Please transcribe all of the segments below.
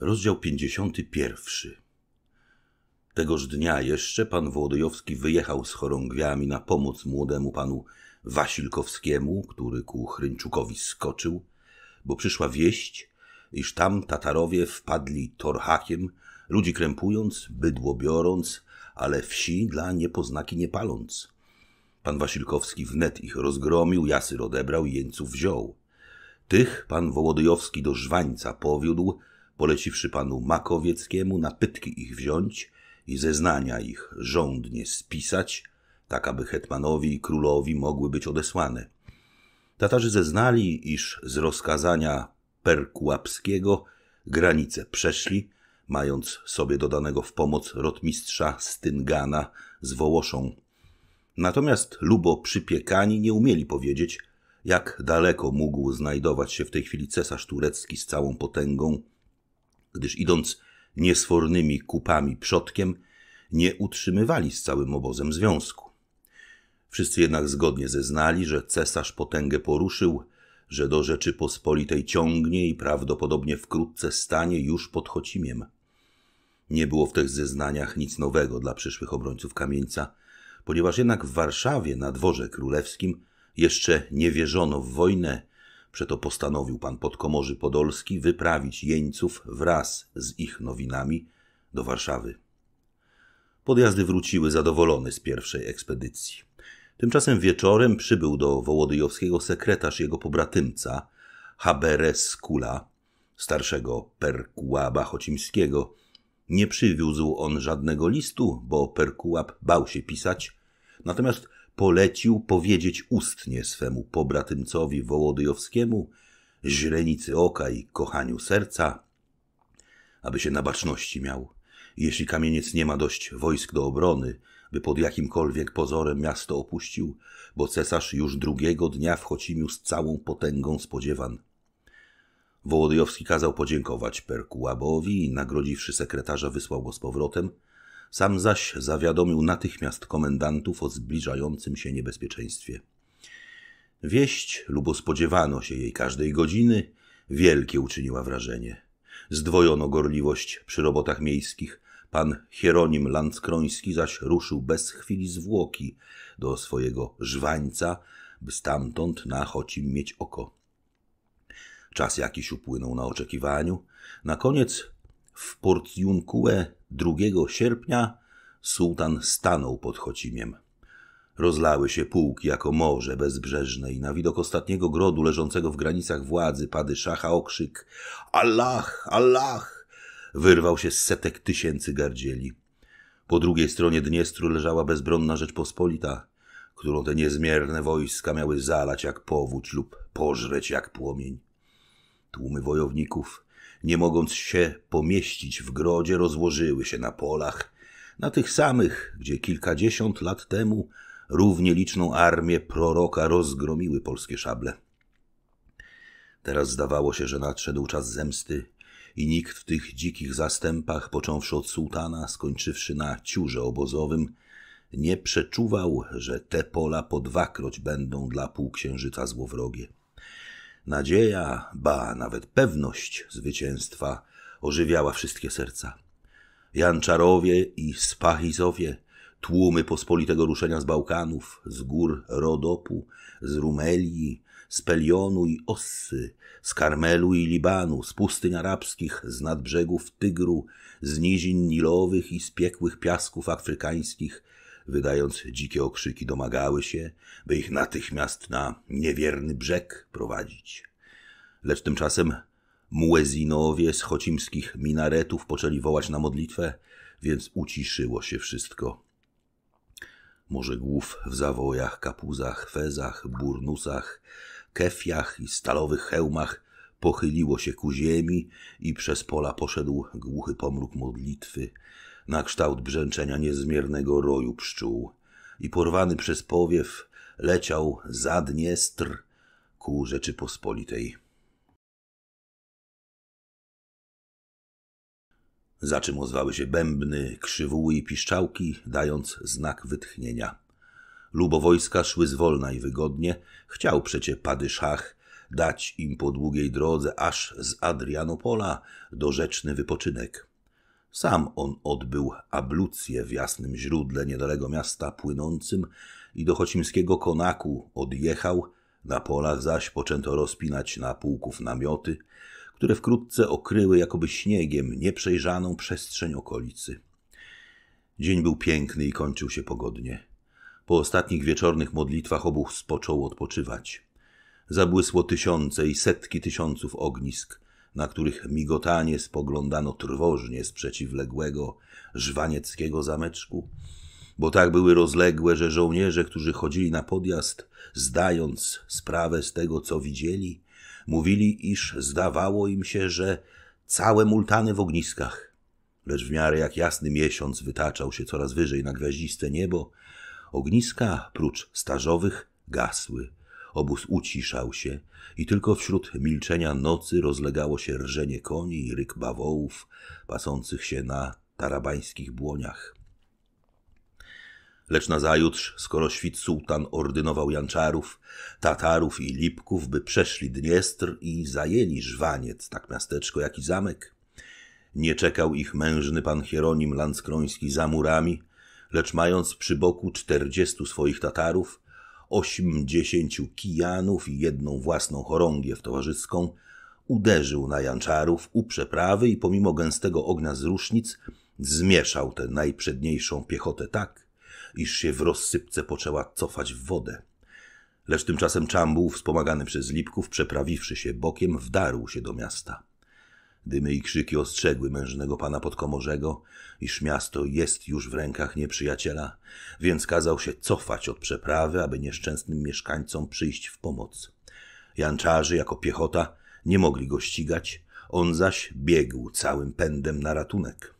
Rozdział 51. Tegoż dnia jeszcze pan Wołodyjowski wyjechał z chorągwiami na pomoc młodemu panu Wasilkowskiemu, który ku Chryńczukowi skoczył, bo przyszła wieść, iż tam Tatarowie wpadli torhakiem, ludzi krępując, bydło biorąc, ale wsi dla niepoznaki nie paląc. Pan Wasilkowski wnet ich rozgromił, jasy odebrał i jeńców wziął. Tych pan Wołodyjowski do Żwańca powiódł, poleciwszy panu Makowieckiemu na pytki ich wziąć i zeznania ich żądnie spisać, tak aby hetmanowi i królowi mogły być odesłane. Tatarzy zeznali, iż z rozkazania Perkułapskiego granice przeszli, mając sobie dodanego w pomoc rotmistrza Styngana z Wołoszą. Natomiast lubo przypiekani nie umieli powiedzieć, jak daleko mógł znajdować się w tej chwili cesarz turecki z całą potęgą gdyż idąc niesfornymi kupami przodkiem, nie utrzymywali z całym obozem związku. Wszyscy jednak zgodnie zeznali, że cesarz potęgę poruszył, że do rzeczy pospolitej ciągnie i prawdopodobnie wkrótce stanie już pod Chocimiem. Nie było w tych zeznaniach nic nowego dla przyszłych obrońców kamieńca, ponieważ jednak w Warszawie na dworze królewskim jeszcze nie wierzono w wojnę Przeto postanowił pan podkomorzy Podolski wyprawić jeńców wraz z ich nowinami do Warszawy. Podjazdy wróciły zadowolone z pierwszej ekspedycji. Tymczasem wieczorem przybył do Wołodyjowskiego sekretarz jego pobratymca, Haberes Kula, starszego Perkułaba Chocimskiego. Nie przywiózł on żadnego listu, bo Perkułab bał się pisać, natomiast polecił powiedzieć ustnie swemu pobratymcowi Wołodyjowskiemu, źrenicy oka i kochaniu serca, aby się na baczności miał. Jeśli kamieniec nie ma dość wojsk do obrony, by pod jakimkolwiek pozorem miasto opuścił, bo cesarz już drugiego dnia w Chocimiu z całą potęgą spodziewan. Wołodyjowski kazał podziękować Perkułabowi i nagrodziwszy sekretarza wysłał go z powrotem – sam zaś zawiadomił natychmiast komendantów o zbliżającym się niebezpieczeństwie. Wieść, lubo spodziewano się jej każdej godziny, wielkie uczyniła wrażenie. Zdwojono gorliwość przy robotach miejskich. Pan Hieronim Landskroński zaś ruszył bez chwili zwłoki do swojego żwańca, by stamtąd na Chocim mieć oko. Czas jakiś upłynął na oczekiwaniu. Na koniec w Portiuncue 2 sierpnia sułtan stanął pod Chocimiem. Rozlały się pułki jako morze bezbrzeżne i na widok ostatniego grodu leżącego w granicach władzy padyszacha okrzyk Allah, Allah wyrwał się z setek tysięcy gardzieli. Po drugiej stronie Dniestru leżała bezbronna Rzeczpospolita, którą te niezmierne wojska miały zalać jak powódź lub pożreć jak płomień. Tłumy wojowników nie mogąc się pomieścić w grodzie, rozłożyły się na polach, na tych samych, gdzie kilkadziesiąt lat temu równie liczną armię proroka rozgromiły polskie szable. Teraz zdawało się, że nadszedł czas zemsty i nikt w tych dzikich zastępach, począwszy od sułtana, skończywszy na ciurze obozowym, nie przeczuwał, że te pola po dwakroć będą dla półksiężyca złowrogie. Nadzieja, ba nawet pewność zwycięstwa ożywiała wszystkie serca. Janczarowie i Spachizowie, tłumy pospolitego ruszenia z Bałkanów, z gór Rodopu, z Rumelii, z Pelionu i Ossy, z Karmelu i Libanu, z pustyń arabskich, z nadbrzegów Tygru, z nizin nilowych i z piekłych piasków afrykańskich, wydając dzikie okrzyki, domagały się, by ich natychmiast na niewierny brzeg prowadzić. Lecz tymczasem muezinowie z chocimskich minaretów poczęli wołać na modlitwę, więc uciszyło się wszystko. Może głów w zawojach, kapuzach, fezach, burnusach, kefiach i stalowych hełmach pochyliło się ku ziemi i przez pola poszedł głuchy pomruk modlitwy, na kształt brzęczenia niezmiernego roju pszczół i porwany przez powiew leciał za Dniestr ku Rzeczypospolitej. Za czym ozwały się bębny, krzywuły i piszczałki, dając znak wytchnienia. Lubowojska szły zwolna i wygodnie, chciał przecie padyszach dać im po długiej drodze aż z Adrianopola do rzeczny wypoczynek. Sam on odbył ablucję w jasnym źródle niedaleko miasta płynącym i do chocimskiego konaku odjechał, na polach zaś poczęto rozpinać na pułków namioty, które wkrótce okryły jakoby śniegiem nieprzejrzaną przestrzeń okolicy. Dzień był piękny i kończył się pogodnie. Po ostatnich wieczornych modlitwach obóz począł odpoczywać. Zabłysło tysiące i setki tysiąców ognisk – na których migotanie spoglądano trwożnie z przeciwległego żwanieckiego zameczku, bo tak były rozległe, że żołnierze, którzy chodzili na podjazd, zdając sprawę z tego, co widzieli, mówili, iż zdawało im się, że całe multany w ogniskach. Lecz w miarę jak jasny miesiąc wytaczał się coraz wyżej na gwiaździste niebo, ogniska, prócz stażowych, gasły obóz uciszał się i tylko wśród milczenia nocy rozlegało się rżenie koni i ryk bawołów pasących się na tarabańskich błoniach. Lecz nazajutrz, skoro świt sułtan ordynował Janczarów, Tatarów i Lipków, by przeszli Dniestr i zajęli Żwaniec, tak miasteczko jak i zamek, nie czekał ich mężny pan Hieronim Lanskroński za murami, lecz mając przy boku czterdziestu swoich Tatarów, ośmdziesięciu kijanów i jedną własną chorągiew towarzyską, uderzył na janczarów u przeprawy i pomimo gęstego ognia z rusznic zmieszał tę najprzedniejszą piechotę tak, iż się w rozsypce poczęła cofać w wodę. Lecz tymczasem Czambuł, wspomagany przez Lipków, przeprawiwszy się bokiem, wdarł się do miasta. Dymy i krzyki ostrzegły mężnego pana podkomorzego, iż miasto jest już w rękach nieprzyjaciela, więc kazał się cofać od przeprawy, aby nieszczęsnym mieszkańcom przyjść w pomoc. Janczarzy jako piechota nie mogli go ścigać, on zaś biegł całym pędem na ratunek.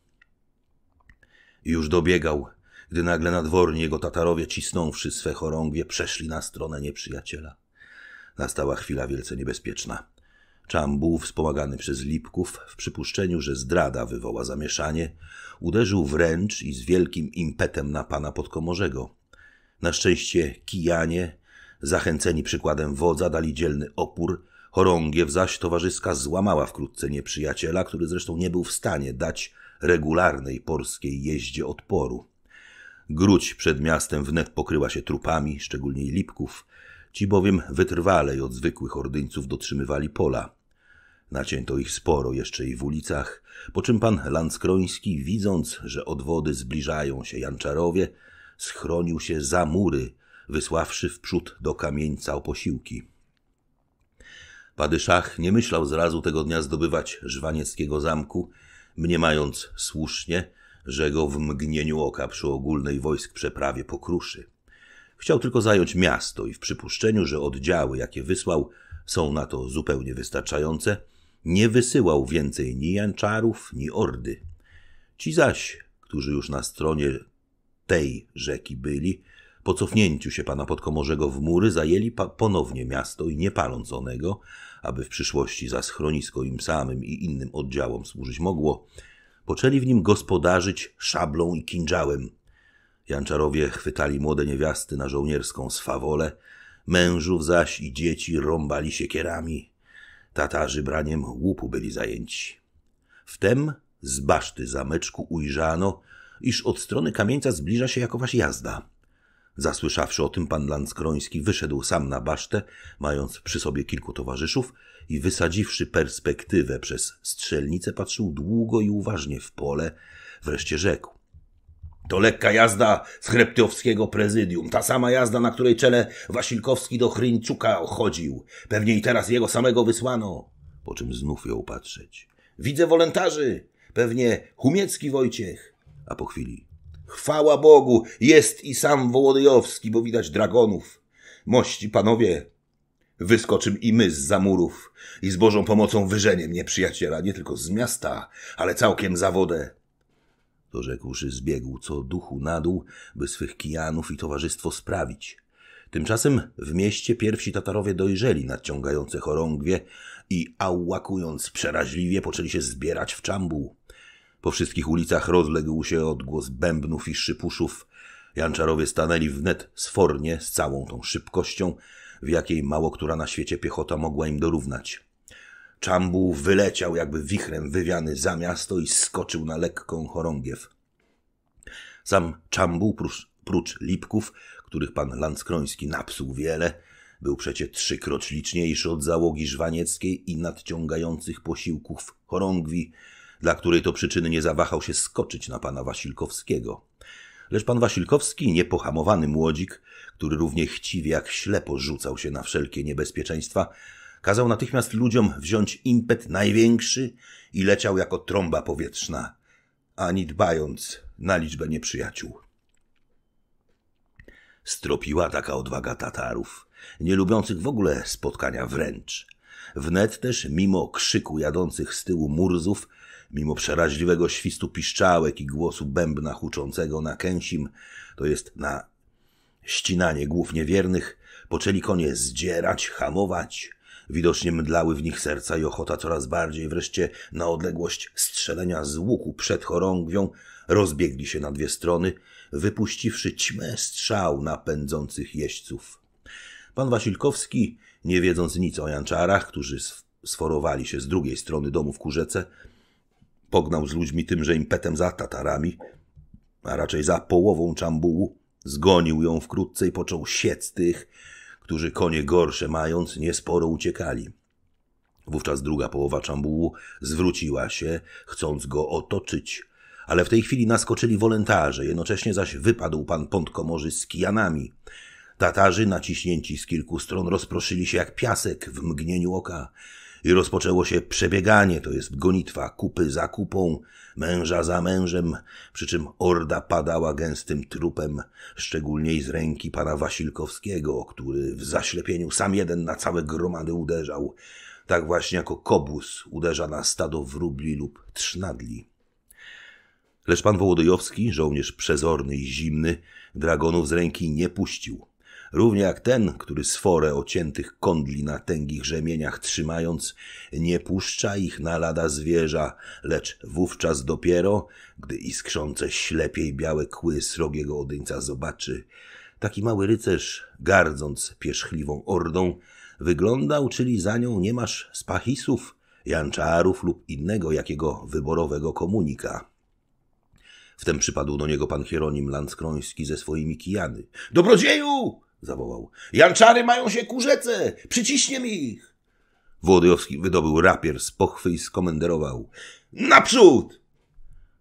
już dobiegał, gdy nagle na jego Tatarowie, cisnąwszy swe chorągwie, przeszli na stronę nieprzyjaciela. Nastała chwila wielce niebezpieczna. Czambuł, wspomagany przez Lipków, w przypuszczeniu, że zdrada wywoła zamieszanie, uderzył wręcz i z wielkim impetem na pana podkomorzego. Na szczęście kijanie, zachęceni przykładem wodza, dali dzielny opór, chorągiew zaś towarzyska złamała wkrótce nieprzyjaciela, który zresztą nie był w stanie dać regularnej polskiej jeździe odporu. Gruć przed miastem wnet pokryła się trupami, szczególnie lipków, Ci bowiem wytrwalej od zwykłych ordyńców dotrzymywali pola. Nacięto ich sporo jeszcze i w ulicach, po czym pan Landskroński, widząc, że od wody zbliżają się Janczarowie, schronił się za mury, wysławszy wprzód do kamieńca posiłki. Padyszach nie myślał zrazu tego dnia zdobywać żwanieckiego zamku, mniemając słusznie, że go w mgnieniu oka przy ogólnej wojsk przeprawie pokruszy. Chciał tylko zająć miasto i w przypuszczeniu, że oddziały, jakie wysłał, są na to zupełnie wystarczające, nie wysyłał więcej ni janczarów, ni ordy. Ci zaś, którzy już na stronie tej rzeki byli, po cofnięciu się pana Podkomorzego w mury zajęli ponownie miasto i nie paląc onego, aby w przyszłości za schronisko im samym i innym oddziałom służyć mogło, poczęli w nim gospodarzyć szablą i kinżałem, Janczarowie chwytali młode niewiasty na żołnierską swawolę, mężów zaś i dzieci rąbali siekierami. Tatarzy braniem łupu byli zajęci. Wtem z baszty zameczku ujrzano, iż od strony kamieńca zbliża się jakowaś jazda. Zasłyszawszy o tym, pan Landskroński wyszedł sam na basztę, mając przy sobie kilku towarzyszów i wysadziwszy perspektywę przez strzelnicę, patrzył długo i uważnie w pole, wreszcie rzekł. To lekka jazda z chreptowskiego prezydium, ta sama jazda, na której czele Wasilkowski do Chryńczuka chodził. Pewnie i teraz jego samego wysłano. Po czym znów ją patrzeć. Widzę wolentarzy, pewnie Humiecki Wojciech. A po chwili. Chwała Bogu, jest i sam Wołodyjowski, bo widać dragonów. Mości panowie, Wyskoczym i my z zamurów i z Bożą pomocą wyżeniem nieprzyjaciela, nie tylko z miasta, ale całkiem za wodę. Dorzekłszy, zbiegł co duchu na dół, by swych kijanów i towarzystwo sprawić. Tymczasem w mieście pierwsi Tatarowie dojrzeli nadciągające chorągwie i ałakując przeraźliwie poczęli się zbierać w czambuł. Po wszystkich ulicach rozległ się odgłos bębnów i szypuszów. Janczarowie stanęli wnet sfornie z całą tą szybkością, w jakiej mało która na świecie piechota mogła im dorównać. Czambuł wyleciał jakby wichrem wywiany za miasto i skoczył na lekką chorągiew. Sam Czambuł, prócz, prócz lipków, których pan Landskroński napsuł wiele, był przecie trzykroć liczniejszy od załogi żwanieckiej i nadciągających posiłków chorągwi, dla której to przyczyny nie zawahał się skoczyć na pana Wasilkowskiego. Lecz pan Wasilkowski, niepohamowany młodzik, który równie chciwie jak ślepo rzucał się na wszelkie niebezpieczeństwa, Kazał natychmiast ludziom wziąć impet największy i leciał jako trąba powietrzna, ani dbając na liczbę nieprzyjaciół. Stropiła taka odwaga Tatarów, nie lubiących w ogóle spotkania wręcz. Wnet też, mimo krzyku jadących z tyłu murzów, mimo przeraźliwego świstu piszczałek i głosu bębna huczącego na kęsim, to jest na ścinanie głów niewiernych, poczęli konie zdzierać, hamować, Widocznie mdlały w nich serca i ochota coraz bardziej. Wreszcie na odległość strzelenia z łuku przed chorągwią rozbiegli się na dwie strony, wypuściwszy ćmę strzał na pędzących jeźdźców. Pan Wasilkowski, nie wiedząc nic o janczarach, którzy sforowali się z drugiej strony domu w Kurzece, pognał z ludźmi tym, że impetem za Tatarami, a raczej za połową czambułu, zgonił ją wkrótce i począł siec tych, którzy konie gorsze mając, niesporo uciekali. Wówczas druga połowa czambułu zwróciła się, chcąc go otoczyć. Ale w tej chwili naskoczyli wolontarze. jednocześnie zaś wypadł pan Pątkomorzy z kijanami. Tatarzy, naciśnięci z kilku stron, rozproszyli się jak piasek w mgnieniu oka i rozpoczęło się przebieganie, to jest gonitwa kupy za kupą, męża za mężem, przy czym orda padała gęstym trupem, szczególnie z ręki pana Wasilkowskiego, który w zaślepieniu sam jeden na całe gromady uderzał, tak właśnie jako kobus uderza na stado wróbli lub trznadli. Lecz pan Wołodyjowski, żołnierz przezorny i zimny, dragonów z ręki nie puścił równie jak ten, który sforę ociętych kondli na tęgich rzemieniach trzymając, nie puszcza ich na lada zwierza, lecz wówczas dopiero, gdy iskrzące ślepiej białe kły srogiego odyńca zobaczy, taki mały rycerz, gardząc pierzchliwą ordą, wyglądał, czyli za nią nie masz spachisów, janczarów lub innego jakiego wyborowego komunika. Wtem przypadł do niego pan Hieronim Landskroński ze swoimi kijany. Dobrodzieju! zawołał. Janczary mają się ku rzece! Przyciśniem ich! Włodyjowski wydobył rapier z pochwy i skomenderował. Naprzód!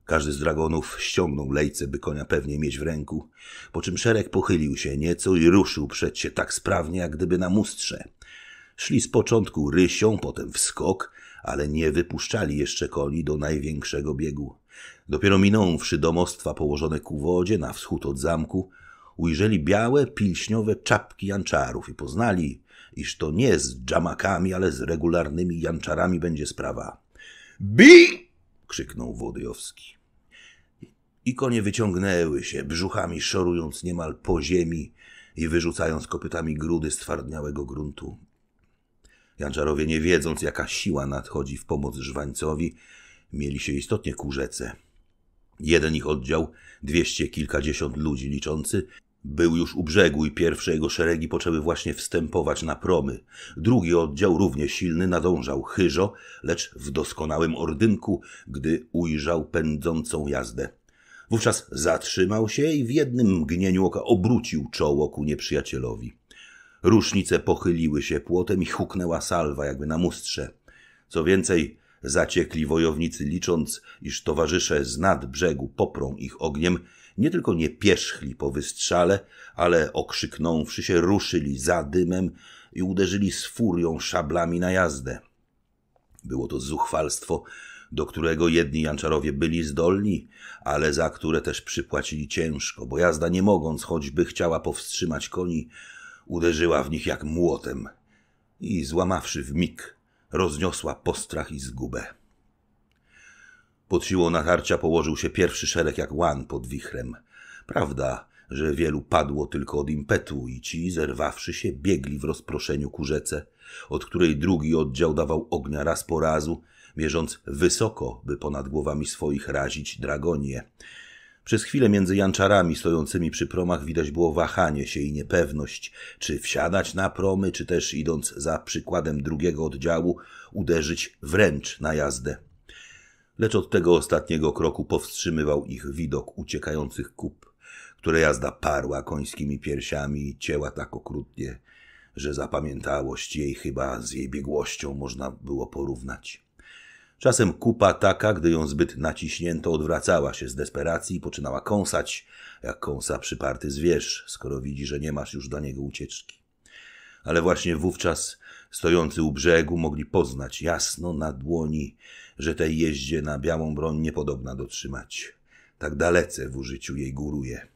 Każdy z dragonów ściągnął lejce, by konia pewnie mieć w ręku, po czym szereg pochylił się nieco i ruszył przed się tak sprawnie, jak gdyby na mustrze. Szli z początku rysią, potem w skok, ale nie wypuszczali jeszcze koni do największego biegu. Dopiero minąwszy domostwa położone ku wodzie na wschód od zamku, ujrzeli białe, pilśniowe czapki janczarów i poznali, iż to nie z dżamakami, ale z regularnymi janczarami będzie sprawa. Bi! krzyknął Wodyjowski. I konie wyciągnęły się, brzuchami szorując niemal po ziemi i wyrzucając kopytami grudy stwardniałego gruntu. Janczarowie, nie wiedząc, jaka siła nadchodzi w pomoc żwańcowi, mieli się istotnie ku rzece. Jeden ich oddział, dwieście kilkadziesiąt ludzi liczący, był już u brzegu i pierwsze jego szeregi poczęły właśnie wstępować na promy. Drugi oddział, równie silny, nadążał chyżo, lecz w doskonałym ordynku, gdy ujrzał pędzącą jazdę. Wówczas zatrzymał się i w jednym mgnieniu oka obrócił czoło ku nieprzyjacielowi. Rusznice pochyliły się płotem i huknęła salwa jakby na mustrze. Co więcej, zaciekli wojownicy licząc, iż towarzysze z nad brzegu poprą ich ogniem, nie tylko nie pierzchli po wystrzale, ale okrzyknąwszy się, ruszyli za dymem i uderzyli z furią szablami na jazdę. Było to zuchwalstwo, do którego jedni janczarowie byli zdolni, ale za które też przypłacili ciężko, bo jazda nie mogąc choćby chciała powstrzymać koni, uderzyła w nich jak młotem i złamawszy w mig, rozniosła postrach i zgubę. Pod siłą natarcia położył się pierwszy szereg jak łan pod wichrem. Prawda, że wielu padło tylko od impetu i ci, zerwawszy się, biegli w rozproszeniu ku rzece, od której drugi oddział dawał ognia raz po razu, mierząc wysoko, by ponad głowami swoich razić dragonie. Przez chwilę między janczarami stojącymi przy promach widać było wahanie się i niepewność, czy wsiadać na promy, czy też idąc za przykładem drugiego oddziału, uderzyć wręcz na jazdę lecz od tego ostatniego kroku powstrzymywał ich widok uciekających kup, które jazda parła końskimi piersiami i cięła tak okrutnie, że zapamiętałość jej chyba z jej biegłością można było porównać. Czasem kupa taka, gdy ją zbyt naciśnięto, odwracała się z desperacji i poczynała kąsać, jak kąsa przyparty zwierz, skoro widzi, że nie masz już do niego ucieczki. Ale właśnie wówczas stojący u brzegu mogli poznać jasno na dłoni że tej jeździe na białą broń niepodobna dotrzymać. Tak dalece w użyciu jej góruje.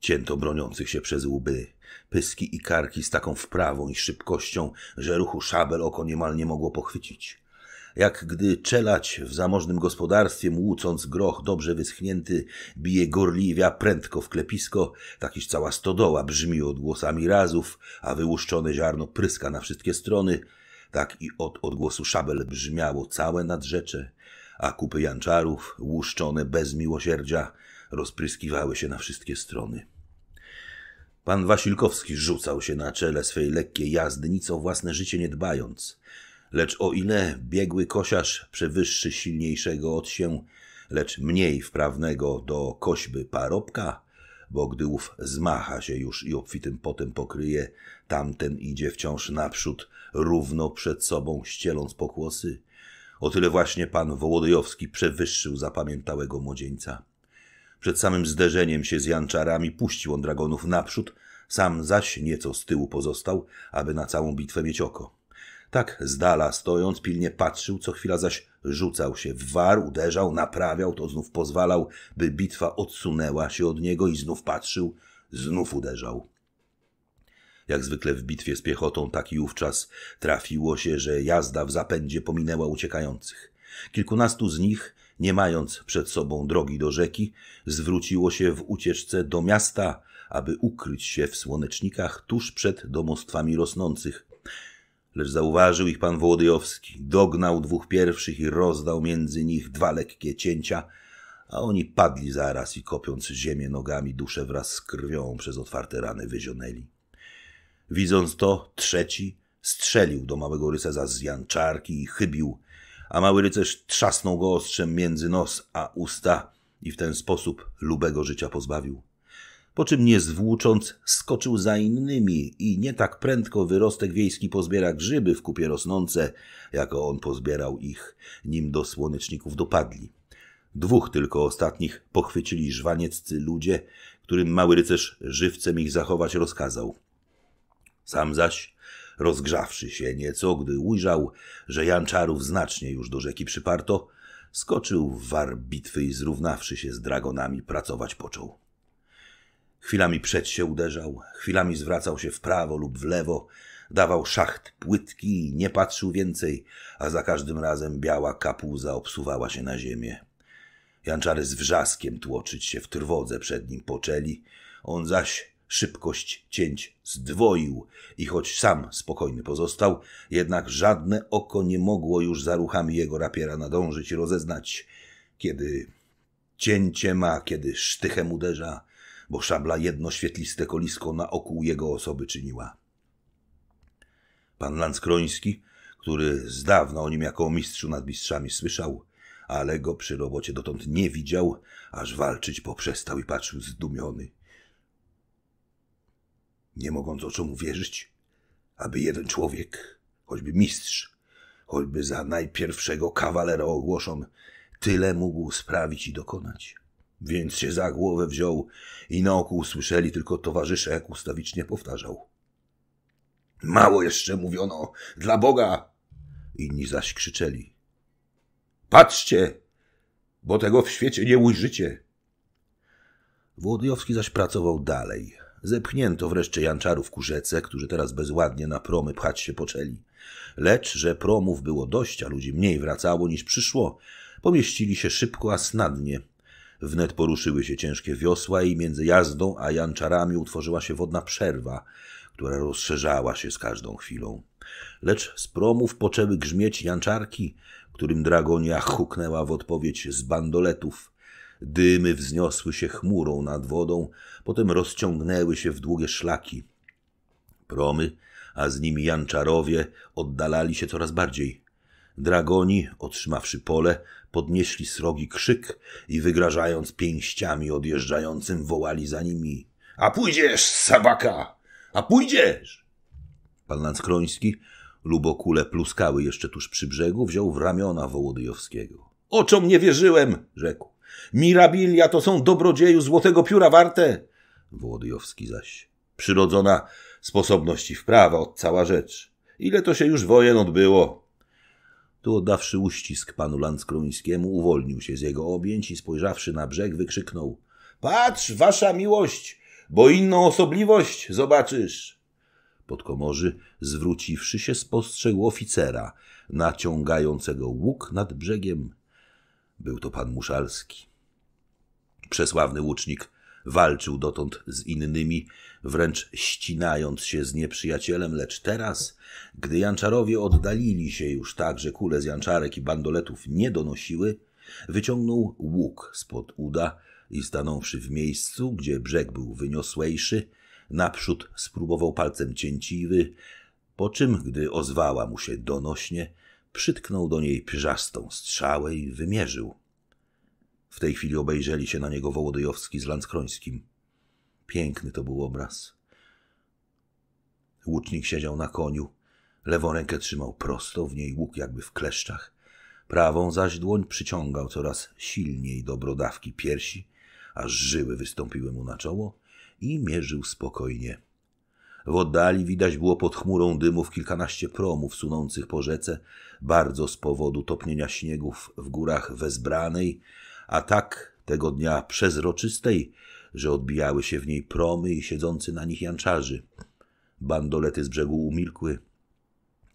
Cięto broniących się przez łby, pyski i karki z taką wprawą i szybkością, że ruchu szabel oko niemal nie mogło pochwycić. Jak gdy czelać w zamożnym gospodarstwie, młócąc groch dobrze wyschnięty, bije gorliwia prędko w klepisko, tak cała stodoła brzmi odgłosami razów, a wyłuszczone ziarno pryska na wszystkie strony – tak i od odgłosu szabel brzmiało całe nadrzecze, a kupy janczarów, łuszczone bez miłosierdzia, rozpryskiwały się na wszystkie strony. Pan Wasilkowski rzucał się na czele swej lekkiej jazdy, nic o własne życie nie dbając. Lecz o ile biegły kosiarz przewyższy silniejszego od się, lecz mniej wprawnego do kośby parobka, bo gdy ów zmacha się już i obfitym potem pokryje, tamten idzie wciąż naprzód, równo przed sobą ścieląc pokłosy. O tyle właśnie pan Wołodyjowski przewyższył zapamiętałego młodzieńca. Przed samym zderzeniem się z janczarami puścił on dragonów naprzód, sam zaś nieco z tyłu pozostał, aby na całą bitwę mieć oko. Tak z dala stojąc pilnie patrzył, co chwila zaś rzucał się w war, uderzał, naprawiał, to znów pozwalał, by bitwa odsunęła się od niego i znów patrzył, znów uderzał. Jak zwykle w bitwie z piechotą, tak i ówczas trafiło się, że jazda w zapędzie pominęła uciekających. Kilkunastu z nich, nie mając przed sobą drogi do rzeki, zwróciło się w ucieczce do miasta, aby ukryć się w słonecznikach tuż przed domostwami rosnących. Lecz zauważył ich pan Wołodyjowski, dognał dwóch pierwszych i rozdał między nich dwa lekkie cięcia, a oni padli zaraz i kopiąc ziemię nogami duszę wraz z krwią przez otwarte rany wyzionęli. Widząc to, trzeci strzelił do małego rycerza z janczarki i chybił, a mały rycerz trzasnął go ostrzem między nos a usta i w ten sposób lubego życia pozbawił. Po czym nie zwłócząc, skoczył za innymi i nie tak prędko wyrostek wiejski pozbiera grzyby w kupie rosnące, jako on pozbierał ich, nim do słoneczników dopadli. Dwóch tylko ostatnich pochwycili żwanieccy ludzie, którym mały rycerz żywcem ich zachować rozkazał. Sam zaś, rozgrzawszy się nieco, gdy ujrzał, że janczarów znacznie już do rzeki przyparto, skoczył w war bitwy i zrównawszy się z dragonami pracować począł. Chwilami przed się uderzał, chwilami zwracał się w prawo lub w lewo, dawał szacht płytki i nie patrzył więcej, a za każdym razem biała kapuza obsuwała się na ziemię. Janczary z wrzaskiem tłoczyć się w trwodze przed nim poczęli, on zaś szybkość cięć zdwoił i choć sam spokojny pozostał, jednak żadne oko nie mogło już za ruchami jego rapiera nadążyć i rozeznać, kiedy cięcie ma, kiedy sztychem uderza, bo szabla jedno świetliste kolisko na oku jego osoby czyniła. Pan Landskroński, który z dawna o nim jako o mistrzu nad mistrzami słyszał, ale go przy robocie dotąd nie widział, aż walczyć poprzestał i patrzył zdumiony – nie mogąc oczom uwierzyć, aby jeden człowiek, choćby mistrz, choćby za najpierwszego kawalera ogłoszon, tyle mógł sprawić i dokonać. Więc się za głowę wziął i naokół słyszeli tylko towarzysze, jak ustawicznie powtarzał. Mało jeszcze mówiono, dla Boga! Inni zaś krzyczeli. Patrzcie, bo tego w świecie nie ujrzycie. Włodyjowski zaś pracował dalej, Zepchnięto wreszcie janczarów ku rzece, którzy teraz bezładnie na promy pchać się poczęli. Lecz, że promów było dość, a ludzi mniej wracało niż przyszło, pomieścili się szybko, a snadnie. Wnet poruszyły się ciężkie wiosła i między jazdą a janczarami utworzyła się wodna przerwa, która rozszerzała się z każdą chwilą. Lecz z promów poczęły grzmieć janczarki, którym Dragonia huknęła w odpowiedź z bandoletów – Dymy wzniosły się chmurą nad wodą, potem rozciągnęły się w długie szlaki. Promy, a z nimi janczarowie, oddalali się coraz bardziej. Dragoni, otrzymawszy pole, podnieśli srogi krzyk i wygrażając pięściami odjeżdżającym, wołali za nimi: A pójdziesz, sabaka! A pójdziesz! Pan lubo lubokule pluskały jeszcze tuż przy brzegu, wziął w ramiona Wołodyjowskiego. Oczom nie wierzyłem, rzekł. Mirabilia to są dobrodzieju złotego pióra warte. Włodyjowski zaś. Przyrodzona sposobności wprawa od cała rzecz. Ile to się już wojen odbyło? Tu oddawszy uścisk panu Landskrońskiemu, uwolnił się z jego objęć i spojrzawszy na brzeg, wykrzyknął. Patrz, wasza miłość, bo inną osobliwość zobaczysz. Podkomorzy, zwróciwszy się, spostrzegł oficera, naciągającego łuk nad brzegiem był to pan Muszalski. Przesławny łucznik walczył dotąd z innymi, wręcz ścinając się z nieprzyjacielem, lecz teraz, gdy Janczarowie oddalili się już tak, że kule z Janczarek i bandoletów nie donosiły, wyciągnął łuk spod uda i stanąwszy w miejscu, gdzie brzeg był wyniosłejszy, naprzód spróbował palcem cięciwy, po czym, gdy ozwała mu się donośnie, przytknął do niej pierzastą strzałę i wymierzył. W tej chwili obejrzeli się na niego Wołodyjowski z Landskrońskim. Piękny to był obraz. Łucznik siedział na koniu, lewą rękę trzymał prosto, w niej łuk jakby w kleszczach, prawą zaś dłoń przyciągał coraz silniej do brodawki piersi, aż żyły wystąpiły mu na czoło i mierzył spokojnie w oddali widać było pod chmurą dymów kilkanaście promów sunących po rzece, bardzo z powodu topnienia śniegów w górach wezbranej, a tak tego dnia przezroczystej, że odbijały się w niej promy i siedzący na nich janczarzy. Bandolety z brzegu umilkły.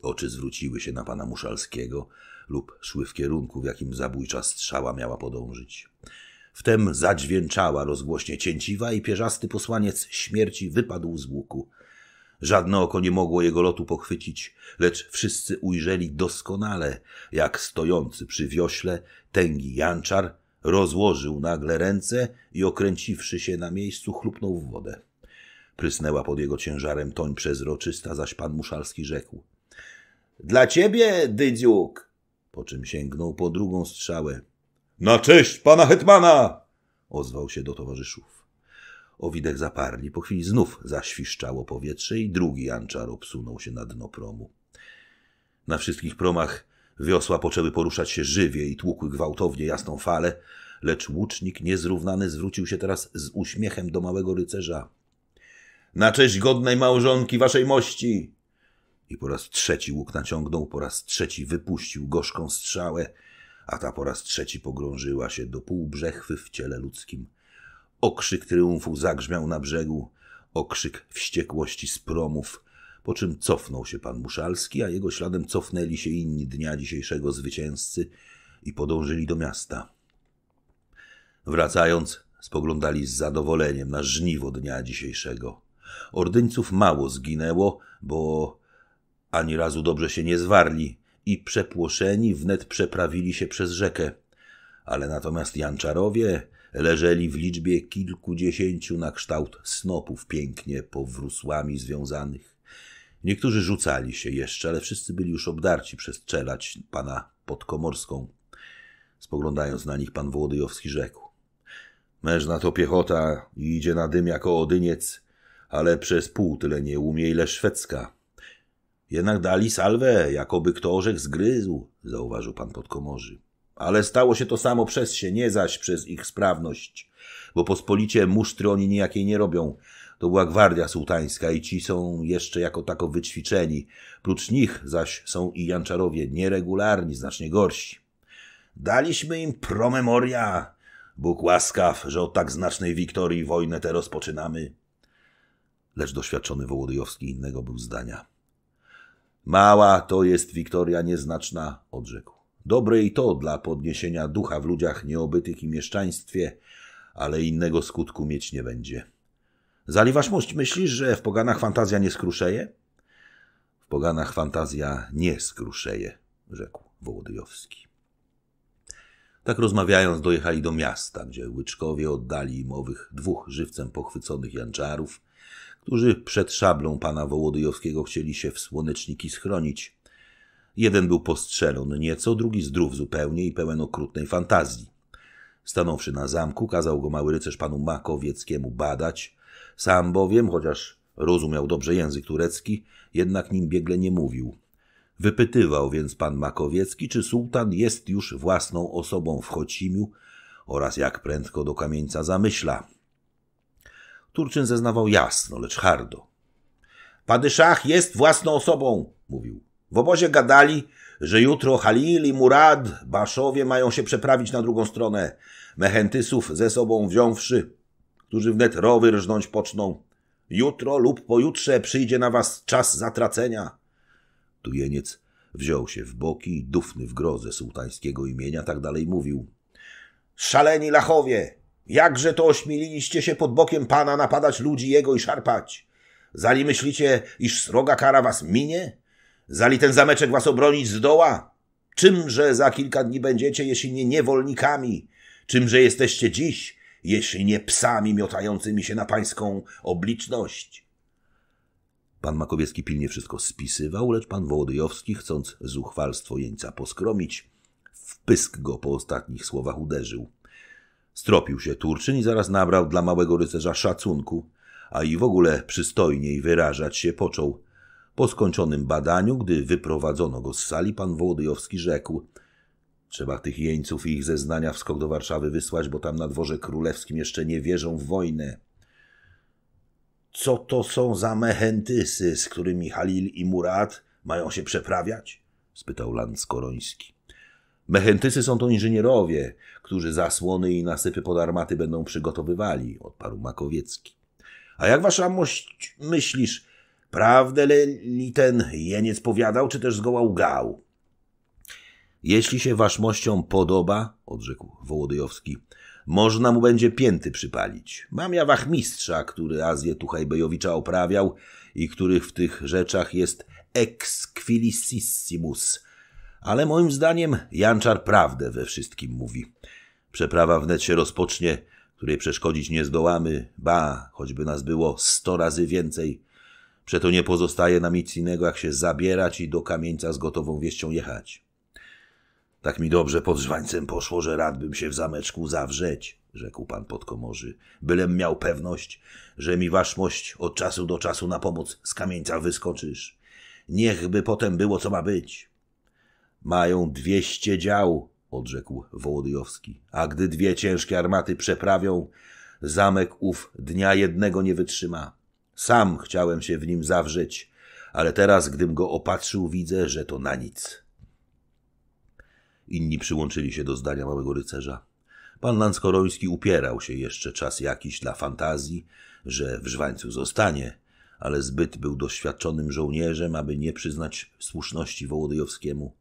Oczy zwróciły się na pana Muszalskiego lub szły w kierunku, w jakim zabójcza strzała miała podążyć. Wtem zadźwięczała rozgłośnie cięciwa i pierzasty posłaniec śmierci wypadł z łuku – Żadne oko nie mogło jego lotu pochwycić, lecz wszyscy ujrzeli doskonale, jak stojący przy wiośle tęgi janczar rozłożył nagle ręce i okręciwszy się na miejscu, chlupnął w wodę. Prysnęła pod jego ciężarem toń przezroczysta, zaś pan Muszalski rzekł. Dla ciebie, dydziuk! Po czym sięgnął po drugą strzałę. Na cześć pana hetmana! ozwał się do towarzyszów. O widek zaparli. Po chwili znów zaświszczało powietrze i drugi anczar obsunął się na dno promu. Na wszystkich promach wiosła poczęły poruszać się żywie i tłukły gwałtownie jasną falę, lecz łucznik niezrównany zwrócił się teraz z uśmiechem do małego rycerza. Na cześć godnej małżonki waszej mości! I po raz trzeci łuk naciągnął, po raz trzeci wypuścił gorzką strzałę, a ta po raz trzeci pogrążyła się do pół brzechwy w ciele ludzkim. Okrzyk triumfu zagrzmiał na brzegu, okrzyk wściekłości z promów, po czym cofnął się pan Muszalski, a jego śladem cofnęli się inni dnia dzisiejszego zwycięzcy i podążyli do miasta. Wracając, spoglądali z zadowoleniem na żniwo dnia dzisiejszego. Ordyńców mało zginęło, bo ani razu dobrze się nie zwarli i przepłoszeni wnet przeprawili się przez rzekę. Ale natomiast janczarowie leżeli w liczbie kilkudziesięciu na kształt snopów pięknie powrósłami związanych. Niektórzy rzucali się jeszcze, ale wszyscy byli już obdarci przez czelać pana Podkomorską. Spoglądając na nich, pan Włodyjowski rzekł. Mężna to piechota i idzie na dym jako odyniec, ale przez pół tyle nie umie, ile szwedzka. Jednak dali salwę, jakoby kto orzech zgryzł, zauważył pan Podkomorzy. Ale stało się to samo przez się, nie zaś przez ich sprawność, bo pospolicie musztry oni nijakiej nie robią. To była gwardia sułtańska i ci są jeszcze jako tako wyćwiczeni. Prócz nich zaś są i janczarowie nieregularni, znacznie gorsi. Daliśmy im promemoria. Bóg łaskaw, że od tak znacznej wiktorii wojnę tę rozpoczynamy. Lecz doświadczony Wołodyjowski innego był zdania. Mała to jest wiktoria nieznaczna, odrzekł. Dobre i to dla podniesienia ducha w ludziach nieobytych i mieszczaństwie, ale innego skutku mieć nie będzie. Zaliwasz mość, myślisz, że w poganach fantazja nie skruszeje? W poganach fantazja nie skruszeje, rzekł Wołodyjowski. Tak rozmawiając, dojechali do miasta, gdzie łyczkowie oddali im owych dwóch żywcem pochwyconych janczarów, którzy przed szablą pana Wołodyjowskiego chcieli się w słoneczniki schronić, Jeden był postrzelony nieco, drugi zdrów zupełnie i pełen okrutnej fantazji. Stanąwszy na zamku, kazał go mały rycerz panu Makowieckiemu badać. Sam bowiem, chociaż rozumiał dobrze język turecki, jednak nim biegle nie mówił. Wypytywał więc pan Makowiecki, czy sułtan jest już własną osobą w Chocimiu oraz jak prędko do kamieńca zamyśla. Turczyn zeznawał jasno, lecz hardo. Padyszach jest własną osobą, mówił. W obozie gadali, że jutro Halil i Murad, Baszowie mają się przeprawić na drugą stronę. Mechentysów ze sobą wziąwszy, którzy wnet rowy rżnąć poczną. Jutro lub pojutrze przyjdzie na was czas zatracenia. jeniec wziął się w boki i dufny w grozę sułtańskiego imienia tak dalej mówił. Szaleni lachowie, jakże to ośmieliliście się pod bokiem pana napadać ludzi jego i szarpać? Zali myślicie, iż sroga kara was minie? Zali ten zameczek was obronić zdoła? Czymże za kilka dni będziecie, jeśli nie niewolnikami? Czymże jesteście dziś, jeśli nie psami miotającymi się na pańską obliczność? Pan Makowiecki pilnie wszystko spisywał, lecz pan Wołodyjowski, chcąc zuchwalstwo jeńca poskromić, wpysk go po ostatnich słowach uderzył. Stropił się Turczyn i zaraz nabrał dla małego rycerza szacunku, a i w ogóle przystojniej wyrażać się począł po skończonym badaniu, gdy wyprowadzono go z sali, pan Wołodyjowski rzekł Trzeba tych jeńców i ich zeznania w skok do Warszawy wysłać, bo tam na dworze królewskim jeszcze nie wierzą w wojnę. Co to są za mechentysy, z którymi Halil i Murat mają się przeprawiać? spytał Koroński. Mechentysy są to inżynierowie, którzy zasłony i nasypy pod armaty będą przygotowywali, odparł Makowiecki. A jak wasza mość myślisz, Prawdę li ten jeniec powiadał, czy też zgoła ugał? Jeśli się waszmością podoba, odrzekł Wołodyjowski, można mu będzie pięty przypalić. Mam ja wachmistrza, który Azję Tuchajbejowicza oprawiał i których w tych rzeczach jest exquilisissimus. Ale moim zdaniem Janczar prawdę we wszystkim mówi. Przeprawa wnet się rozpocznie, której przeszkodzić nie zdołamy, ba, choćby nas było sto razy więcej, Przeto nie pozostaje nam nic innego, jak się zabierać i do kamieńca z gotową wieścią jechać. Tak mi dobrze pod żwańcem poszło, że radbym się w zameczku zawrzeć, rzekł pan podkomorzy, bylem miał pewność, że mi waszmość od czasu do czasu na pomoc z kamieńca wyskoczysz. Niechby potem było, co ma być. Mają dwieście dział, odrzekł Wołodyjowski, a gdy dwie ciężkie armaty przeprawią, zamek ów dnia jednego nie wytrzyma. Sam chciałem się w nim zawrzeć, ale teraz, gdym go opatrzył, widzę, że to na nic. Inni przyłączyli się do zdania małego rycerza. Pan Lanskoroński upierał się jeszcze czas jakiś dla fantazji, że w żwańcu zostanie, ale zbyt był doświadczonym żołnierzem, aby nie przyznać słuszności Wołodyjowskiemu.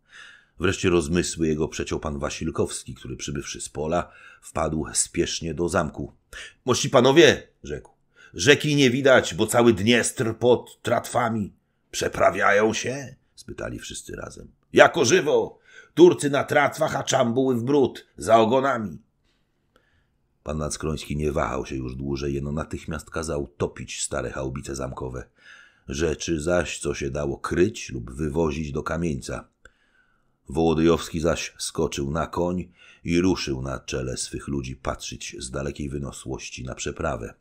Wreszcie rozmysły jego przeciął pan Wasilkowski, który przybywszy z pola, wpadł spiesznie do zamku. Mości panowie, rzekł, Rzeki nie widać, bo cały Dniestr pod tratwami. Przeprawiają się? spytali wszyscy razem. Jako żywo! Turcy na tratwach, a czambuły w brud, za ogonami. Pan Nadskroński nie wahał się już dłużej, jeno natychmiast kazał topić stare haubice zamkowe. Rzeczy zaś, co się dało kryć lub wywozić do kamieńca. Wołodyjowski zaś skoczył na koń i ruszył na czele swych ludzi patrzeć z dalekiej wynosłości na przeprawę.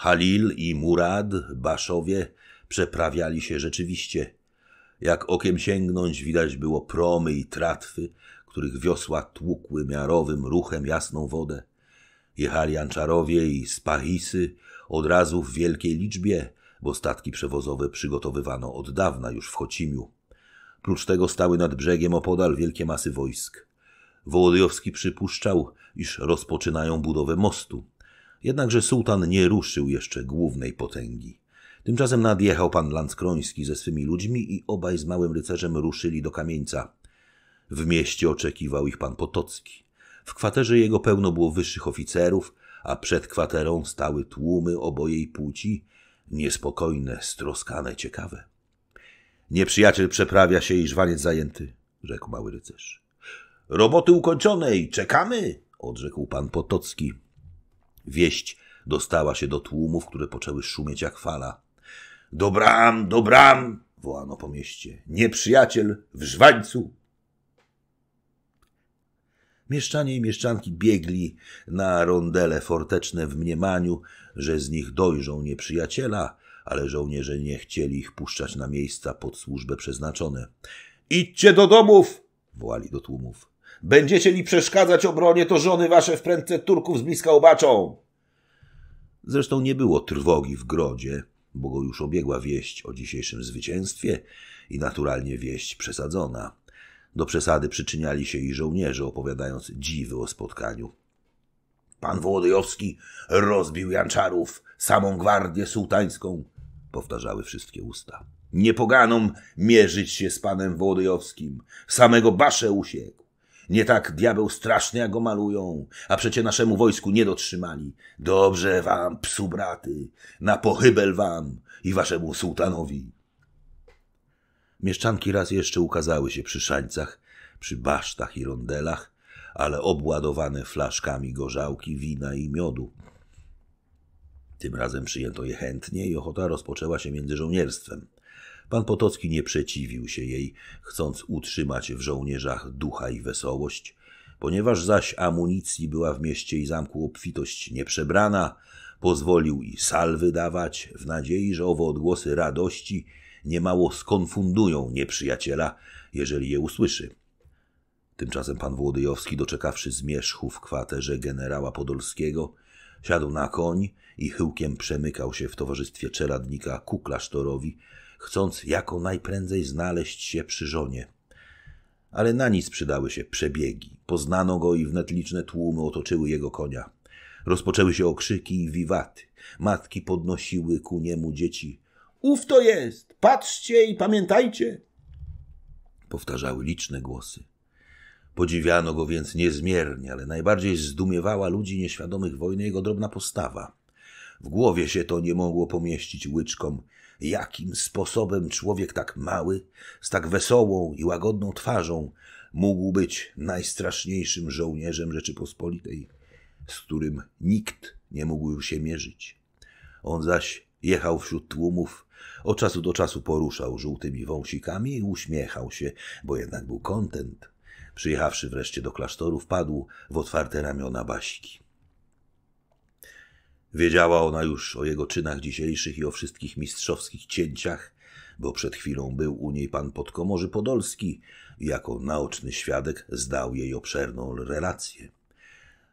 Halil i Murad, Baszowie, przeprawiali się rzeczywiście. Jak okiem sięgnąć, widać było promy i tratwy, których wiosła tłukły miarowym ruchem jasną wodę. Jechali anczarowie i spahisy od razu w wielkiej liczbie, bo statki przewozowe przygotowywano od dawna już w Chocimiu. Prócz tego stały nad brzegiem opodal wielkie masy wojsk. Wołodyjowski przypuszczał, iż rozpoczynają budowę mostu. Jednakże sułtan nie ruszył jeszcze głównej potęgi. Tymczasem nadjechał pan Landskroński ze swymi ludźmi i obaj z małym rycerzem ruszyli do kamieńca. W mieście oczekiwał ich pan Potocki. W kwaterze jego pełno było wyższych oficerów, a przed kwaterą stały tłumy obojej płci, niespokojne, stroskane, ciekawe. Nieprzyjaciel przeprawia się i żwaniec zajęty, rzekł mały rycerz. Roboty ukończone i czekamy, odrzekł pan Potocki, Wieść dostała się do tłumów, które poczęły szumieć jak fala. Dobram, dobram, wołano po mieście. Nieprzyjaciel w żwańcu! Mieszczanie i mieszczanki biegli na rondele forteczne w mniemaniu, że z nich dojrzą nieprzyjaciela, ale żołnierze nie chcieli ich puszczać na miejsca pod służbę przeznaczone. Idźcie do domów! wołali do tłumów. Będziecie li przeszkadzać obronie, to żony wasze wprędce Turków z bliska obaczą. Zresztą nie było trwogi w grodzie, bo go już obiegła wieść o dzisiejszym zwycięstwie i naturalnie wieść przesadzona. Do przesady przyczyniali się i żołnierze, opowiadając dziwy o spotkaniu. Pan Wołodyjowski rozbił Janczarów, samą gwardię sułtańską, powtarzały wszystkie usta. Nie poganom mierzyć się z panem Wołodyjowskim. Samego Baszę usiekł. Nie tak diabeł straszny, jak go malują, a przecie naszemu wojsku nie dotrzymali. Dobrze wam, psu braty, na pochybel wam i waszemu sułtanowi. Mieszczanki raz jeszcze ukazały się przy szańcach, przy basztach i rondelach, ale obładowane flaszkami gorzałki, wina i miodu. Tym razem przyjęto je chętnie i ochota rozpoczęła się między żołnierstwem – Pan Potocki nie przeciwił się jej, chcąc utrzymać w żołnierzach ducha i wesołość. Ponieważ zaś amunicji była w mieście i zamku obfitość nieprzebrana, pozwolił i sal wydawać, w nadziei, że owo odgłosy radości niemało skonfundują nieprzyjaciela, jeżeli je usłyszy. Tymczasem pan Włodyjowski, doczekawszy zmierzchu w kwaterze generała Podolskiego, siadł na koń i chyłkiem przemykał się w towarzystwie czeladnika ku klasztorowi, chcąc jako najprędzej znaleźć się przy żonie. Ale na nic przydały się przebiegi. Poznano go i wnet liczne tłumy otoczyły jego konia. Rozpoczęły się okrzyki i wiwaty. Matki podnosiły ku niemu dzieci. Ów to jest! Patrzcie i pamiętajcie! Powtarzały liczne głosy. Podziwiano go więc niezmiernie, ale najbardziej zdumiewała ludzi nieświadomych wojny jego drobna postawa. W głowie się to nie mogło pomieścić łyczkom, jakim sposobem człowiek tak mały, z tak wesołą i łagodną twarzą, mógł być najstraszniejszym żołnierzem Rzeczypospolitej, z którym nikt nie mógł się mierzyć. On zaś jechał wśród tłumów, od czasu do czasu poruszał żółtymi wąsikami i uśmiechał się, bo jednak był kontent. Przyjechawszy wreszcie do klasztoru, wpadł w otwarte ramiona Baśki. Wiedziała ona już o jego czynach dzisiejszych i o wszystkich mistrzowskich cięciach, bo przed chwilą był u niej pan podkomorzy Podolski i jako naoczny świadek zdał jej obszerną relację.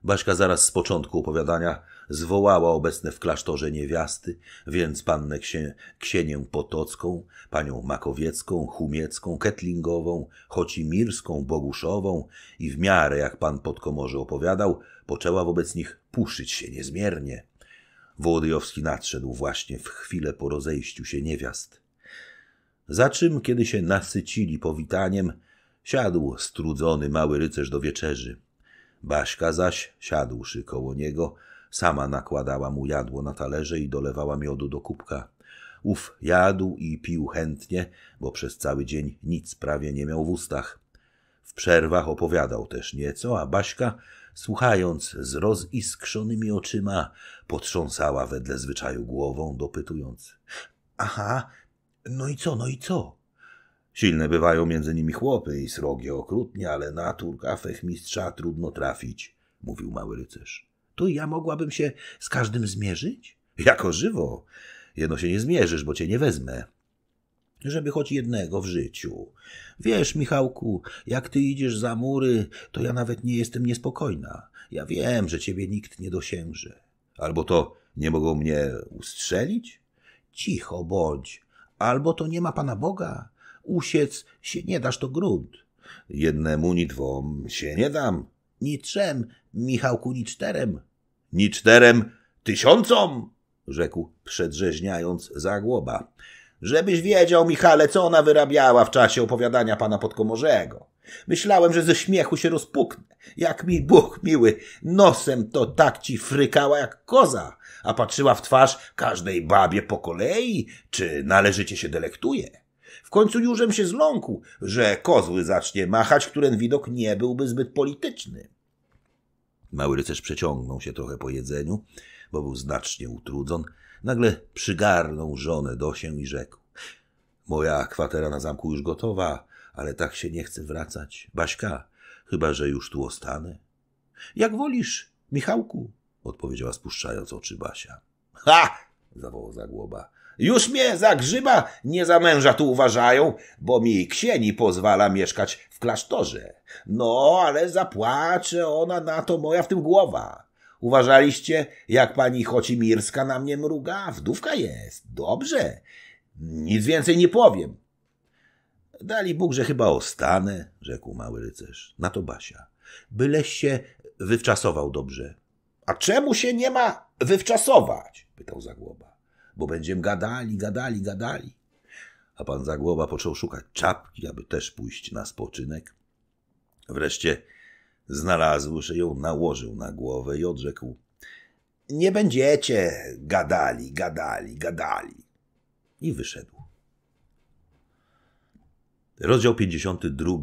Baśka zaraz z początku opowiadania zwołała obecne w klasztorze niewiasty, więc pannę księ Ksienię Potocką, panią Makowiecką, Chumiecką, Ketlingową, Chocimirską, Boguszową i w miarę jak pan Podkomorzy opowiadał, poczęła wobec nich puszyć się niezmiernie. Wołodyjowski nadszedł właśnie w chwilę po rozejściu się niewiast. Za czym, kiedy się nasycili powitaniem, siadł strudzony mały rycerz do wieczerzy. Baśka zaś, siadłszy koło niego, sama nakładała mu jadło na talerze i dolewała miodu do kubka. Ów jadł i pił chętnie, bo przez cały dzień nic prawie nie miał w ustach. W przerwach opowiadał też nieco, a Baśka słuchając z roziskrzonymi oczyma, potrząsała wedle zwyczaju głową, dopytując: Aha, no i co, no i co? Silne bywają między nimi chłopy i srogie okrutnie, ale na turka fechmistrza trudno trafić, mówił mały rycerz. To ja mogłabym się z każdym zmierzyć? Jako żywo. Jedno się nie zmierzysz, bo cię nie wezmę żeby choć jednego w życiu. Wiesz, Michałku, jak ty idziesz za mury, to ja nawet nie jestem niespokojna. Ja wiem, że ciebie nikt nie dosięży. Albo to nie mogą mnie ustrzelić? Cicho bądź. Albo to nie ma Pana Boga. Usiec się nie dasz to grunt. Jednemu ni dwom się nie dam. Ni trzem, Michałku, ni czterem. Ni czterem tysiącom, rzekł przedrzeźniając zagłoba. Żebyś wiedział, Michale, co ona wyrabiała w czasie opowiadania pana Podkomorzego. Myślałem, że ze śmiechu się rozpuknę. Jak mi Bóg miły, nosem to tak ci frykała jak koza, a patrzyła w twarz każdej babie po kolei, czy należycie się delektuje. W końcu jużem się zląkł, że kozły zacznie machać, któren widok nie byłby zbyt polityczny. Mały rycerz przeciągnął się trochę po jedzeniu, bo był znacznie utrudzon, Nagle przygarnął żonę do się i rzekł. Moja kwatera na zamku już gotowa, ale tak się nie chce wracać. Baśka, chyba że już tu ostanę. Jak wolisz, Michałku, odpowiedziała spuszczając oczy Basia. Ha! zawołał Zagłoba. Już mnie za grzyba nie za męża tu uważają, bo mi ksieni pozwala mieszkać w klasztorze. No, ale zapłacze ona na to moja w tym głowa. Uważaliście, jak pani Chocimirska na mnie mruga? Wdówka jest. Dobrze. Nic więcej nie powiem. Dali Bóg, że chyba ostanę, rzekł mały rycerz. Na to Basia. Byleś się wywczasował dobrze. A czemu się nie ma wywczasować? pytał Zagłoba. Bo będziemy gadali, gadali, gadali. A pan Zagłoba począł szukać czapki, aby też pójść na spoczynek. Wreszcie Znalazłszy ją, nałożył na głowę i odrzekł: Nie będziecie gadali, gadali, gadali. I wyszedł. Rozdział 52.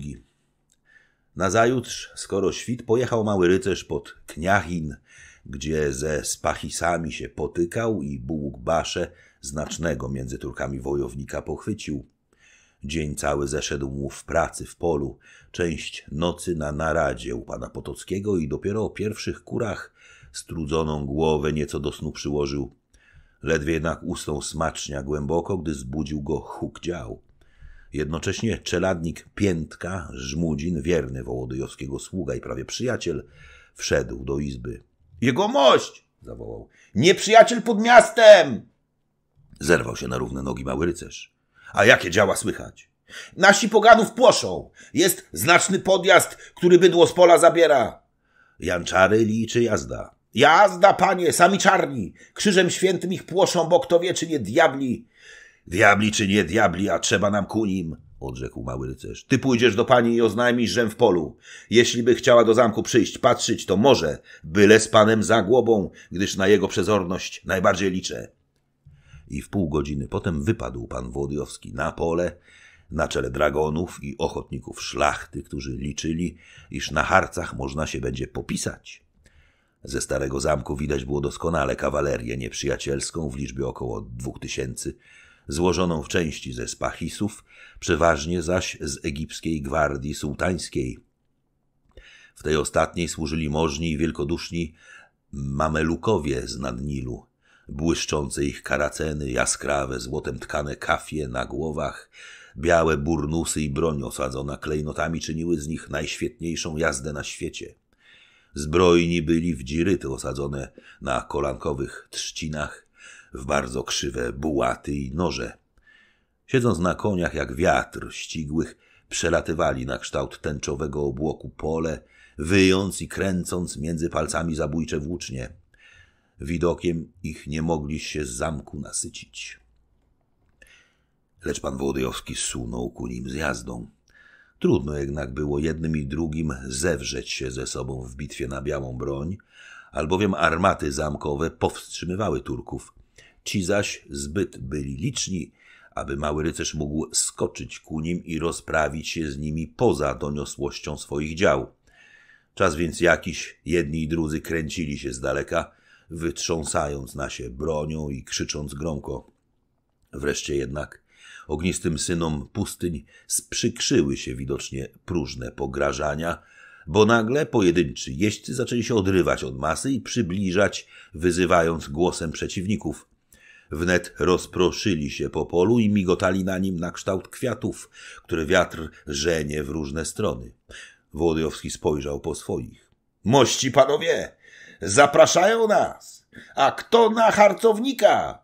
Nazajutrz, skoro świt, pojechał mały rycerz pod Kniachin, gdzie ze spachisami się potykał i Bóg Basze, znacznego między Turkami wojownika, pochwycił. Dzień cały zeszedł mu w pracy w polu, część nocy na naradzie u pana Potockiego i dopiero o pierwszych kurach strudzoną głowę nieco do snu przyłożył. Ledwie jednak usnął smacznia głęboko, gdy zbudził go huk dział. Jednocześnie czeladnik Piętka, Żmudzin, wierny Wołodyjowskiego sługa i prawie przyjaciel, wszedł do izby. Jegomość! zawołał. Nieprzyjaciel pod miastem! Zerwał się na równe nogi mały rycerz. A jakie działa słychać? Nasi poganów płoszą. Jest znaczny podjazd, który bydło z pola zabiera. Janczary liczy jazda. Jazda, panie, sami czarni. Krzyżem świętym ich płoszą, bo kto wie, czy nie diabli. Diabli czy nie diabli, a trzeba nam ku nim, odrzekł mały rycerz. Ty pójdziesz do pani i oznajmisz, żem w polu. Jeśli by chciała do zamku przyjść, patrzyć, to może, byle z panem za głową, gdyż na jego przezorność najbardziej liczę. I w pół godziny potem wypadł pan Włodyjowski na pole na czele dragonów i ochotników szlachty, którzy liczyli, iż na harcach można się będzie popisać. Ze starego zamku widać było doskonale kawalerię nieprzyjacielską w liczbie około dwóch tysięcy, złożoną w części ze spachisów, przeważnie zaś z egipskiej gwardii sułtańskiej. W tej ostatniej służyli możni i wielkoduszni mamelukowie z nad Nilu, błyszczące ich karaceny, jaskrawe, złotem tkane kafie na głowach, Białe burnusy i broń osadzona klejnotami czyniły z nich najświetniejszą jazdę na świecie. Zbrojni byli w dziryty osadzone na kolankowych trzcinach, w bardzo krzywe bułaty i noże. Siedząc na koniach jak wiatr ścigłych, przelatywali na kształt tęczowego obłoku pole, wyjąc i kręcąc między palcami zabójcze włócznie. Widokiem ich nie mogli się z zamku nasycić lecz pan Wołodyjowski sunął ku nim z jazdą. Trudno jednak było jednym i drugim zewrzeć się ze sobą w bitwie na białą broń, albowiem armaty zamkowe powstrzymywały Turków. Ci zaś zbyt byli liczni, aby mały rycerz mógł skoczyć ku nim i rozprawić się z nimi poza doniosłością swoich dział. Czas więc jakiś, jedni i drudzy kręcili się z daleka, wytrząsając na się bronią i krzycząc gromko. Wreszcie jednak ognistym synom pustyń sprzykrzyły się widocznie próżne pograżania, bo nagle pojedynczy jeźdźcy zaczęli się odrywać od masy i przybliżać, wyzywając głosem przeciwników. Wnet rozproszyli się po polu i migotali na nim na kształt kwiatów, które wiatr żenie w różne strony. Wołodyjowski spojrzał po swoich. Mości panowie, zapraszają nas, a kto na harcownika?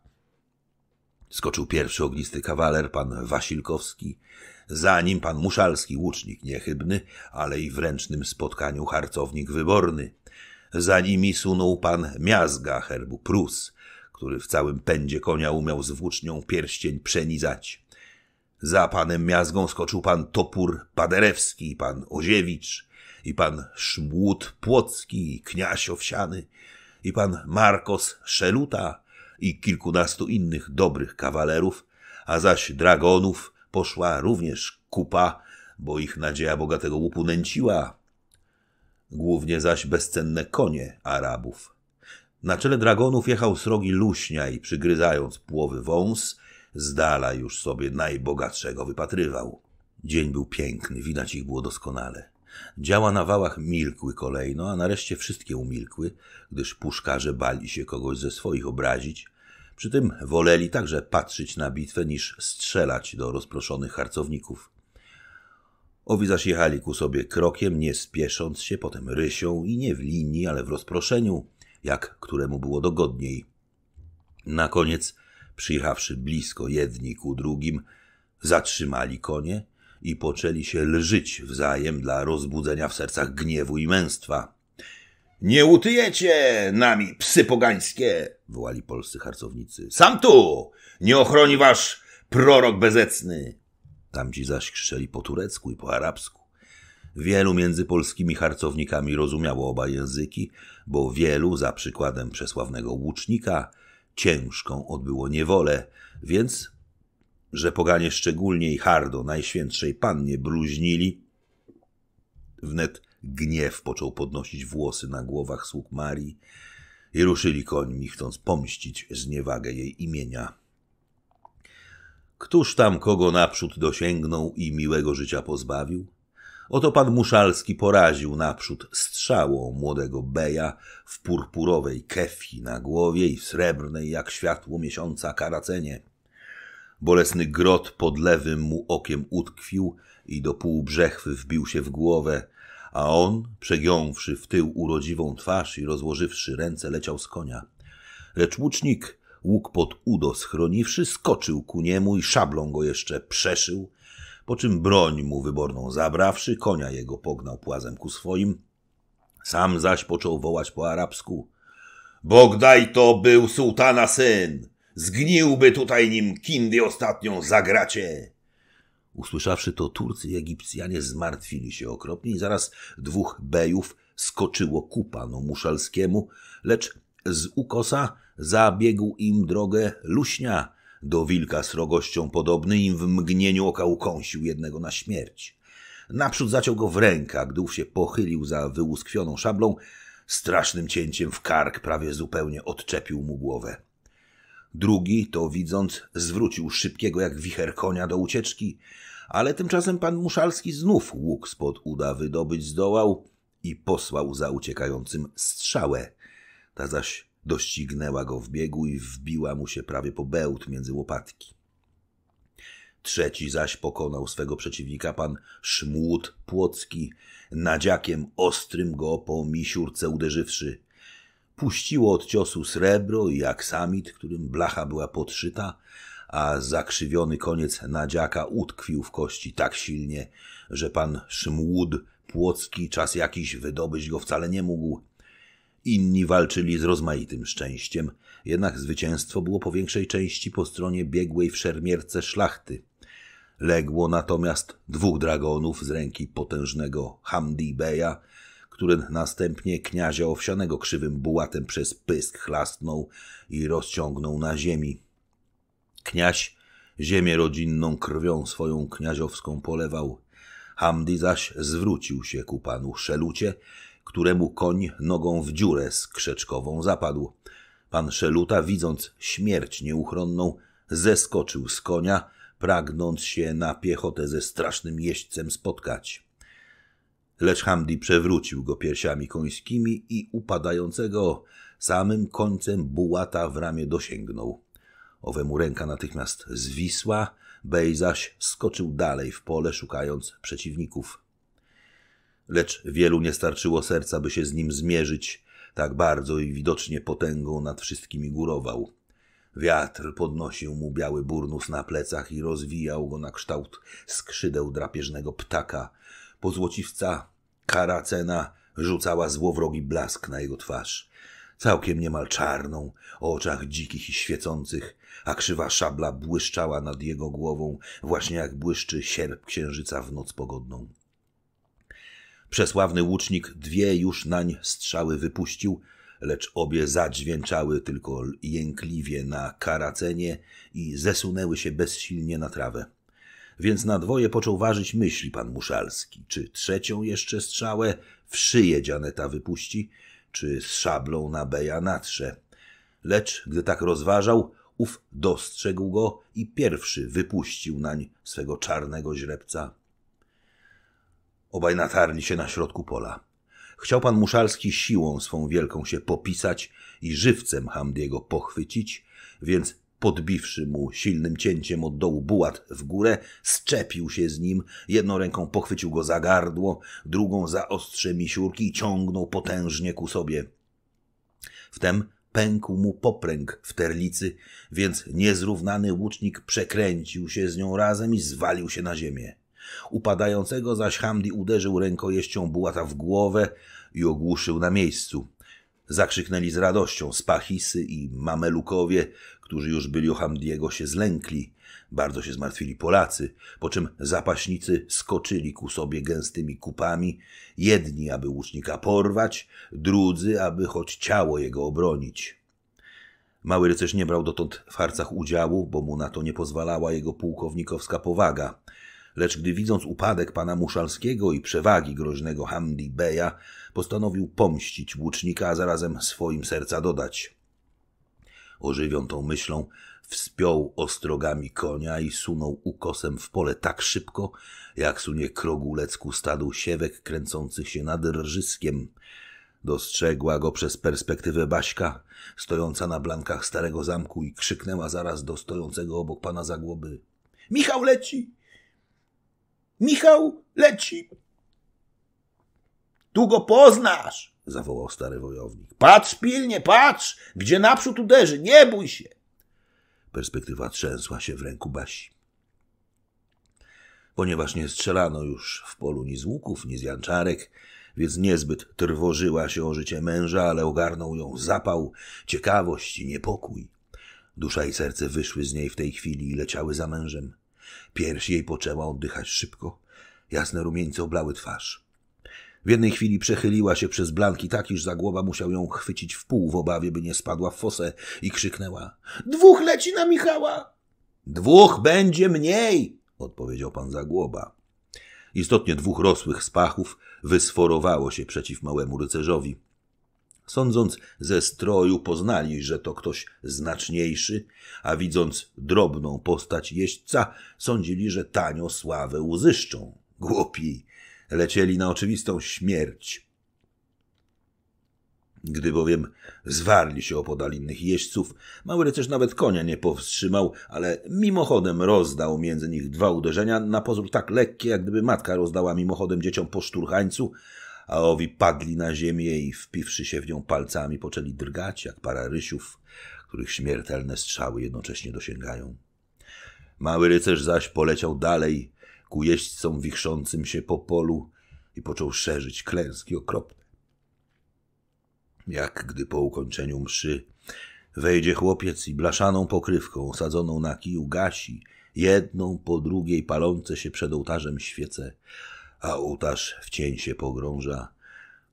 Skoczył pierwszy ognisty kawaler, pan Wasilkowski. Za nim pan Muszalski, łucznik niechybny, ale i w ręcznym spotkaniu harcownik wyborny. Za nimi sunął pan Miazga, herbu Prus, który w całym pędzie konia umiał z włócznią pierścień przenizać. Za panem Miazgą skoczył pan Topór Paderewski, pan Oziewicz i pan Szmłód Płocki, kniaś Owsiany i pan Markos Szeluta, i kilkunastu innych dobrych kawalerów, a zaś dragonów poszła również kupa, bo ich nadzieja bogatego łupu nęciła, głównie zaś bezcenne konie Arabów. Na czele dragonów jechał srogi luśnia i przygryzając płowy wąs, z dala już sobie najbogatszego wypatrywał. Dzień był piękny, widać ich było doskonale. Działa na wałach milkły kolejno, a nareszcie wszystkie umilkły, gdyż puszkarze bali się kogoś ze swoich obrazić. Przy tym woleli także patrzeć na bitwę niż strzelać do rozproszonych harcowników. Owi zaś jechali ku sobie krokiem, nie spiesząc się, potem rysią i nie w linii, ale w rozproszeniu, jak któremu było dogodniej. Na koniec, przyjechawszy blisko jedni ku drugim, zatrzymali konie i poczęli się lżyć wzajem dla rozbudzenia w sercach gniewu i męstwa. Nie utyjecie nami, psy pogańskie! wołali polscy harcownicy. Sam tu! Nie ochroni wasz prorok bezecny! Tamci zaś krzyczeli po turecku i po arabsku. Wielu między polskimi harcownikami rozumiało oba języki, bo wielu, za przykładem przesławnego łucznika, ciężką odbyło niewolę, więc że poganie szczególnie i hardo najświętszej pannie bluźnili. Wnet gniew począł podnosić włosy na głowach sług Marii i ruszyli końmi, chcąc pomścić zniewagę jej imienia. Któż tam kogo naprzód dosięgnął i miłego życia pozbawił? Oto pan Muszalski poraził naprzód strzałą młodego Beja w purpurowej kefi na głowie i w srebrnej jak światło miesiąca karacenie. Bolesny grot pod lewym mu okiem utkwił i do pół brzechwy wbił się w głowę, a on, przegiąwszy w tył urodziwą twarz i rozłożywszy ręce, leciał z konia. Lecz łucznik, łuk pod udo schroniwszy, skoczył ku niemu i szablą go jeszcze przeszył, po czym broń mu wyborną zabrawszy, konia jego pognał płazem ku swoim, sam zaś począł wołać po arabsku – Bogdaj to był sułtana syn, Zgniłby tutaj nim kindy ostatnią zagracie. Usłyszawszy to, Turcy i Egipcjanie zmartwili się okropnie i zaraz dwóch bejów skoczyło ku panu Muszalskiemu, lecz z ukosa zabiegł im drogę luśnia, do wilka srogością podobny im w mgnieniu oka ukąsił jednego na śmierć. Naprzód zaciął go w rękach, gdów się pochylił za wyłuskwioną szablą, strasznym cięciem w kark prawie zupełnie odczepił mu głowę. Drugi, to widząc, zwrócił szybkiego jak wicher konia do ucieczki, ale tymczasem pan Muszalski znów łuk spod uda wydobyć zdołał i posłał za uciekającym strzałę. Ta zaś doścignęła go w biegu i wbiła mu się prawie po bełt między łopatki. Trzeci zaś pokonał swego przeciwnika pan Szmłód Płocki, nadziakiem ostrym go po misiurce uderzywszy – puściło od ciosu srebro i aksamit, którym blacha była podszyta, a zakrzywiony koniec nadziaka utkwił w kości tak silnie, że pan Szmłód Płocki czas jakiś wydobyć go wcale nie mógł. Inni walczyli z rozmaitym szczęściem, jednak zwycięstwo było po większej części po stronie biegłej w szermierce szlachty. Legło natomiast dwóch dragonów z ręki potężnego Hamdi Beya który następnie kniazia owsianego krzywym bułatem przez pysk chlastnął i rozciągnął na ziemi. Kniaź ziemię rodzinną krwią swoją kniaziowską polewał. Hamdi zaś zwrócił się ku panu Szelucie, któremu koń nogą w dziurę skrzeczkową zapadł. Pan Szeluta, widząc śmierć nieuchronną, zeskoczył z konia, pragnąc się na piechotę ze strasznym jeźdźcem spotkać lecz Hamdi przewrócił go piersiami końskimi i upadającego samym końcem bułata w ramię dosięgnął. Owemu ręka natychmiast zwisła, Bej zaś skoczył dalej w pole, szukając przeciwników. Lecz wielu nie starczyło serca, by się z nim zmierzyć, tak bardzo i widocznie potęgą nad wszystkimi górował. Wiatr podnosił mu biały burnus na plecach i rozwijał go na kształt skrzydeł drapieżnego ptaka po kara Karacena rzucała złowrogi blask na jego twarz, całkiem niemal czarną, o oczach dzikich i świecących, a krzywa szabla błyszczała nad jego głową, właśnie jak błyszczy sierp księżyca w noc pogodną. Przesławny łucznik dwie już nań strzały wypuścił, lecz obie zadźwięczały tylko jękliwie na karacenie i zesunęły się bezsilnie na trawę więc na dwoje począł ważyć myśli pan Muszalski. Czy trzecią jeszcze strzałę w szyję Dzianeta wypuści, czy z szablą na Beja natrze. Lecz gdy tak rozważał, ów dostrzegł go i pierwszy wypuścił nań swego czarnego źrebca. Obaj natarli się na środku pola. Chciał pan Muszalski siłą swą wielką się popisać i żywcem Hamdiego pochwycić, więc Podbiwszy mu silnym cięciem od dołu bułat w górę, zczepił się z nim, jedną ręką pochwycił go za gardło, drugą za ostrze misiurki i ciągnął potężnie ku sobie. Wtem pękł mu popręg w terlicy, więc niezrównany łucznik przekręcił się z nią razem i zwalił się na ziemię. Upadającego zaś Hamdi uderzył rękojeścią bułata w głowę i ogłuszył na miejscu. Zakrzyknęli z radością spachisy i mamelukowie, którzy już byli o Hamdiego, się zlękli. Bardzo się zmartwili Polacy, po czym zapaśnicy skoczyli ku sobie gęstymi kupami, jedni, aby łucznika porwać, drudzy, aby choć ciało jego obronić. Mały rycerz nie brał dotąd w harcach udziału, bo mu na to nie pozwalała jego pułkownikowska powaga. Lecz gdy widząc upadek pana Muszalskiego i przewagi groźnego Hamdi Beja, postanowił pomścić łucznika, a zarazem swoim serca dodać – ożywią tą myślą, wspiął ostrogami konia i sunął ukosem w pole tak szybko, jak sunie krogulec ku stadu siewek kręcących się nad rżyskiem. Dostrzegła go przez perspektywę Baśka, stojąca na blankach starego zamku i krzyknęła zaraz do stojącego obok pana Zagłoby. Michał leci! Michał leci! Tu go poznasz! zawołał stary wojownik. Patrz pilnie, patrz, gdzie naprzód uderzy, nie bój się. Perspektywa trzęsła się w ręku Basi. Ponieważ nie strzelano już w polu ni z łuków, ni z janczarek, więc niezbyt trwożyła się o życie męża, ale ogarnął ją zapał, ciekawość i niepokój. Dusza i serce wyszły z niej w tej chwili i leciały za mężem. Pierś jej poczęła oddychać szybko. Jasne rumieńce oblały twarz. W jednej chwili przechyliła się przez blanki tak, iż zagłoba musiał ją chwycić w pół w obawie, by nie spadła w fosę i krzyknęła – Dwóch leci na Michała! – Dwóch będzie mniej! – odpowiedział pan Zagłoba. Istotnie dwóch rosłych spachów wysforowało się przeciw małemu rycerzowi. Sądząc ze stroju, poznali, że to ktoś znaczniejszy, a widząc drobną postać jeźdźca, sądzili, że tanio sławę uzyszczą. Głupi! lecieli na oczywistą śmierć. Gdy bowiem zwarli się opodal innych jeźdźców, mały rycerz nawet konia nie powstrzymał, ale mimochodem rozdał między nich dwa uderzenia, na pozór tak lekkie, jak gdyby matka rozdała mimochodem dzieciom po szturchańcu, a owi padli na ziemię i wpiwszy się w nią palcami, poczęli drgać jak para rysiów, których śmiertelne strzały jednocześnie dosięgają. Mały rycerz zaś poleciał dalej, ku jeźdźcom wichrzącym się po polu i począł szerzyć klęski okropne. Jak gdy po ukończeniu mszy wejdzie chłopiec i blaszaną pokrywką sadzoną na kiju gasi jedną po drugiej palące się przed ołtarzem świece, a ołtarz w cień się pogrąża.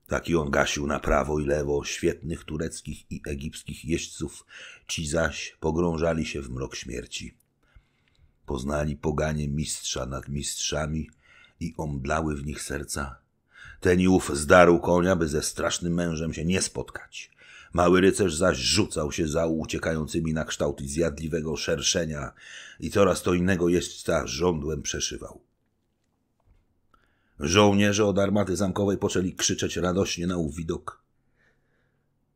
Taki on gasił na prawo i lewo świetnych tureckich i egipskich jeźdźców, ci zaś pogrążali się w mrok śmierci. Poznali poganie mistrza nad mistrzami i omdlały w nich serca. Ten ów zdarł konia, by ze strasznym mężem się nie spotkać. Mały rycerz zaś rzucał się za uciekającymi na kształt zjadliwego szerszenia i coraz to innego jeźdźca żądłem przeszywał. Żołnierze od armaty zamkowej poczęli krzyczeć radośnie na widok.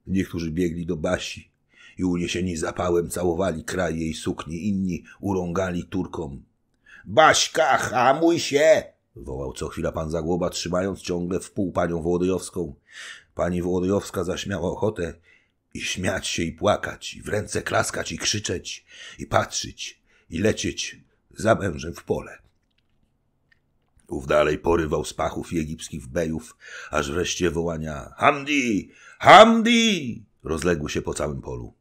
Niektórzy biegli do Basi, i uniesieni zapałem całowali kraj jej sukni, inni urągali Turkom. Baśka, hamuj się! wołał co chwila pan Zagłoba, trzymając ciągle w pół panią Włodyjowską. Pani Wołodyjowska zaśmiała ochotę i śmiać się i płakać, i w ręce klaskać i krzyczeć, i patrzeć, i lecieć za mężem w pole. Ów dalej porywał z pachów i egipskich bejów, aż wreszcie wołania Hamdi! Hamdi! rozległy się po całym polu.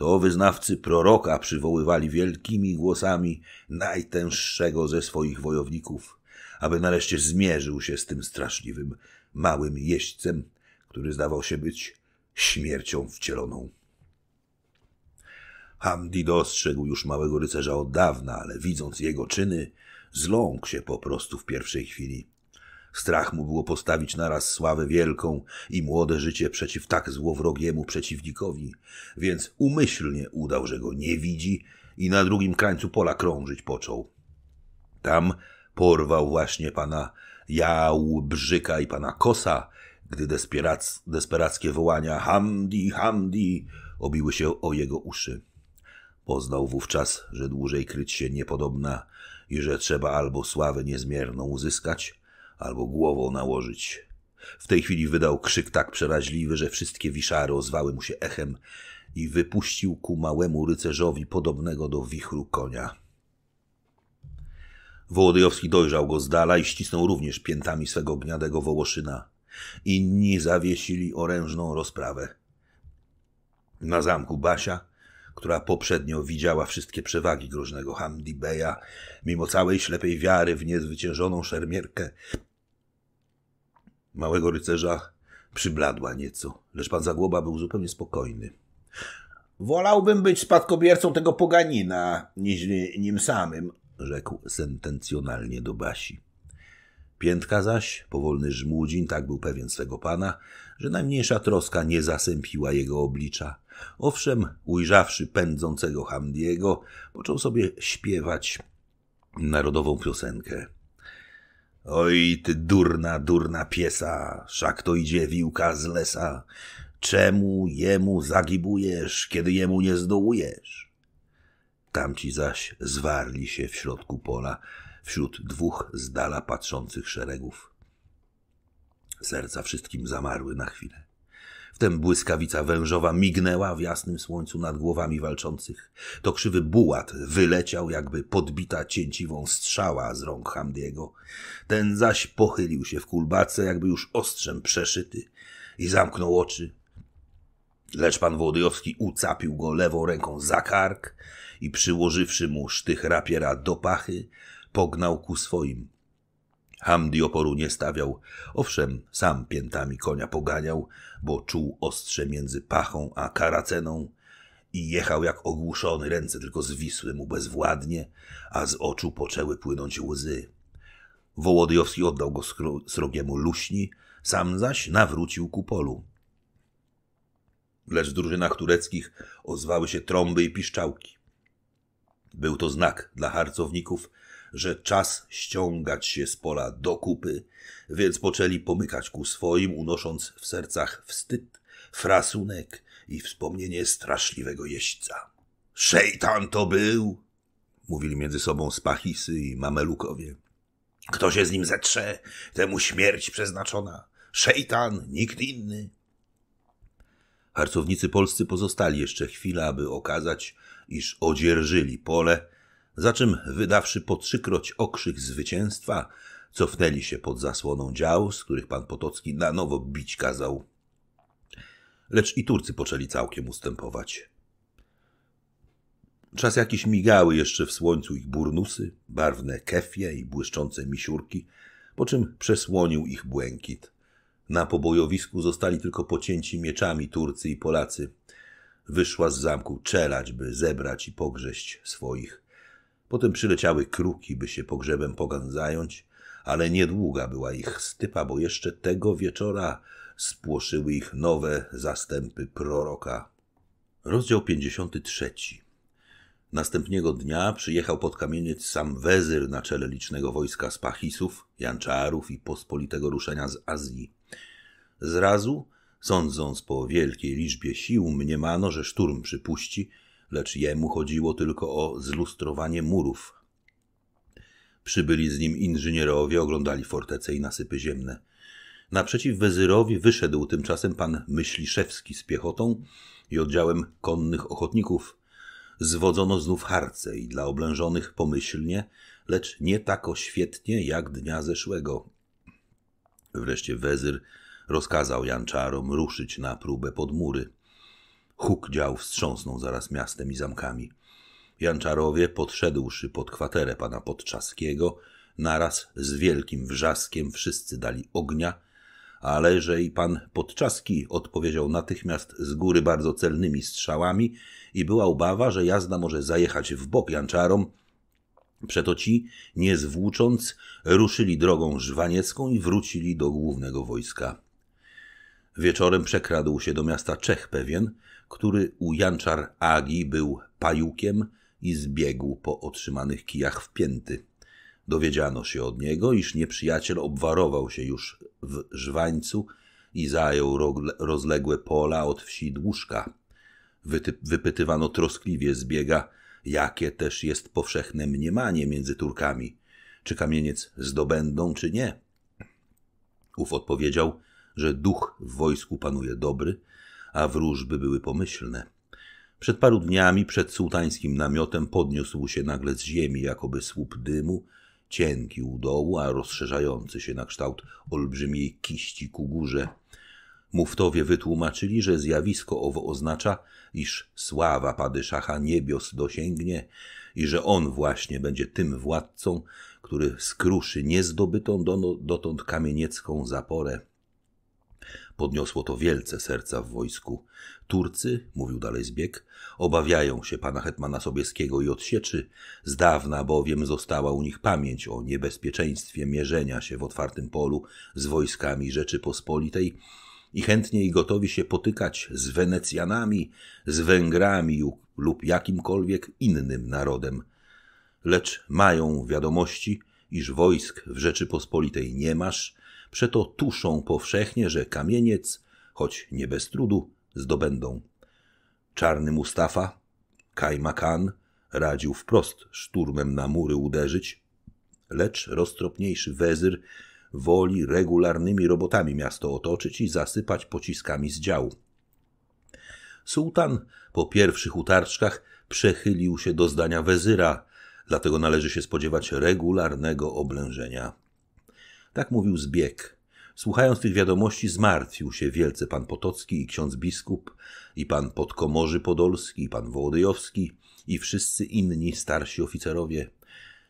To wyznawcy proroka przywoływali wielkimi głosami najtęższego ze swoich wojowników, aby nareszcie zmierzył się z tym straszliwym, małym jeźdźcem, który zdawał się być śmiercią wcieloną. Hamdi dostrzegł już małego rycerza od dawna, ale widząc jego czyny, zląkł się po prostu w pierwszej chwili. Strach mu było postawić naraz sławę wielką i młode życie przeciw tak złowrogiemu przeciwnikowi, więc umyślnie udał, że go nie widzi i na drugim krańcu pola krążyć począł. Tam porwał właśnie pana Jałbrzyka i pana Kosa, gdy desperac desperackie wołania Hamdi, Hamdi obiły się o jego uszy. Poznał wówczas, że dłużej kryć się niepodobna i że trzeba albo sławę niezmierną uzyskać, albo głową nałożyć. W tej chwili wydał krzyk tak przeraźliwy, że wszystkie wiszary ozwały mu się echem i wypuścił ku małemu rycerzowi podobnego do wichru konia. Wołodyjowski dojrzał go z dala i ścisnął również piętami swego gniadego Wołoszyna. Inni zawiesili orężną rozprawę. Na zamku Basia, która poprzednio widziała wszystkie przewagi groźnego Hamdi Beja, mimo całej ślepej wiary w niezwyciężoną szermierkę, Małego rycerza przybladła nieco, lecz pan Zagłoba był zupełnie spokojny. Wolałbym być spadkobiercą tego poganina, niż nim samym, rzekł sentencjonalnie do Basi. Piętka zaś, powolny żmudzin, tak był pewien swego pana, że najmniejsza troska nie zasępiła jego oblicza. Owszem, ujrzawszy pędzącego Hamdiego, począł sobie śpiewać narodową piosenkę. Oj, ty durna, durna piesa, szak to idzie wiłka z lesa. Czemu jemu zagibujesz, kiedy jemu nie zdołujesz? Tamci zaś zwarli się w środku pola, wśród dwóch z dala patrzących szeregów. Serca wszystkim zamarły na chwilę. Wtem błyskawica wężowa mignęła w jasnym słońcu nad głowami walczących. To krzywy bułat wyleciał, jakby podbita cięciwą strzała z rąk Hamdiego. Ten zaś pochylił się w kulbace, jakby już ostrzem przeszyty i zamknął oczy. Lecz pan Wołodyjowski ucapił go lewą ręką za kark i przyłożywszy mu sztych rapiera do pachy, pognał ku swoim. Hamdi oporu nie stawiał. Owszem, sam piętami konia poganiał, bo czuł ostrze między pachą a karaceną i jechał jak ogłuszony, ręce tylko zwisły mu bezwładnie, a z oczu poczęły płynąć łzy. Wołodyjowski oddał go srogiemu luśni, sam zaś nawrócił ku polu. Lecz w drużynach tureckich ozwały się trąby i piszczałki. Był to znak dla harcowników, że czas ściągać się z pola do kupy, więc poczęli pomykać ku swoim, unosząc w sercach wstyd, frasunek i wspomnienie straszliwego jeźdźca. Szejtan to był! Mówili między sobą spachisy i mamelukowie. Kto się z nim zetrze, temu śmierć przeznaczona. Szejtan, nikt inny. Harcownicy polscy pozostali jeszcze chwilę, aby okazać, iż odzierżyli pole za czym wydawszy po trzykroć okrzyk zwycięstwa, cofnęli się pod zasłoną dział, z których pan Potocki na nowo bić kazał. Lecz i Turcy poczęli całkiem ustępować. Czas jakiś migały jeszcze w słońcu ich burnusy, barwne kefie i błyszczące misiurki, po czym przesłonił ich błękit. Na pobojowisku zostali tylko pocięci mieczami Turcy i Polacy. Wyszła z zamku czelać, by zebrać i pogrześć swoich. Potem przyleciały kruki, by się pogrzebem pogan zająć, ale niedługa była ich stypa, bo jeszcze tego wieczora spłoszyły ich nowe zastępy proroka. Rozdział 53. Następnego dnia przyjechał pod kamieniec sam wezyr na czele licznego wojska Pachisów, Janczarów i pospolitego ruszenia z Azji. Zrazu, sądząc po wielkiej liczbie sił, mniemano, że szturm przypuści – lecz jemu chodziło tylko o zlustrowanie murów. Przybyli z nim inżynierowie, oglądali fortece i nasypy ziemne. Naprzeciw wezyrowi wyszedł tymczasem pan Myśliszewski z piechotą i oddziałem konnych ochotników. Zwodzono znów harce i dla oblężonych pomyślnie, lecz nie tako świetnie jak dnia zeszłego. Wreszcie wezyr rozkazał Janczarom ruszyć na próbę pod mury. Huk dział wstrząsnął zaraz miastem i zamkami. Janczarowie, podszedłszy pod kwaterę pana Podczaskiego, naraz z wielkim wrzaskiem wszyscy dali ognia, ale że i pan Podczaski odpowiedział natychmiast z góry bardzo celnymi strzałami i była obawa, że jazda może zajechać w bok Janczarom, Przeto ci, nie zwłócząc, ruszyli drogą żwaniecką i wrócili do głównego wojska. Wieczorem przekradł się do miasta Czech pewien, który u Janczar Agi był pajukiem i zbiegł po otrzymanych kijach w pięty. Dowiedziano się od niego, iż nieprzyjaciel obwarował się już w Żwańcu i zajął rozległe pola od wsi Dłużka. wypytywano troskliwie zbiega, jakie też jest powszechne mniemanie między Turkami, czy kamieniec zdobędą, czy nie. Ów odpowiedział, że duch w wojsku panuje dobry a wróżby były pomyślne. Przed paru dniami przed sułtańskim namiotem podniósł się nagle z ziemi jakoby słup dymu, cienki u dołu, a rozszerzający się na kształt olbrzymiej kiści ku górze. Muftowie wytłumaczyli, że zjawisko owo oznacza, iż sława padyszacha niebios dosięgnie i że on właśnie będzie tym władcą, który skruszy niezdobytą dotąd kamieniecką zaporę. Podniosło to wielce serca w wojsku. Turcy, mówił dalej Zbieg, obawiają się pana hetmana Sobieskiego i odsieczy. Z dawna bowiem została u nich pamięć o niebezpieczeństwie mierzenia się w otwartym polu z wojskami Rzeczypospolitej i chętnie i gotowi się potykać z Wenecjanami, z Węgrami lub jakimkolwiek innym narodem. Lecz mają wiadomości, iż wojsk w Rzeczypospolitej nie masz, Przeto tuszą powszechnie, że kamieniec, choć nie bez trudu, zdobędą. Czarny Mustafa, Kajmakan, radził wprost szturmem na mury uderzyć, lecz roztropniejszy wezyr woli regularnymi robotami miasto otoczyć i zasypać pociskami z działu. Sułtan po pierwszych utarczkach przechylił się do zdania wezyra, dlatego należy się spodziewać regularnego oblężenia. Tak mówił zbieg. Słuchając tych wiadomości, zmartwił się wielce pan Potocki i ksiądz biskup, i pan Podkomorzy Podolski, i pan Wołodyjowski, i wszyscy inni starsi oficerowie.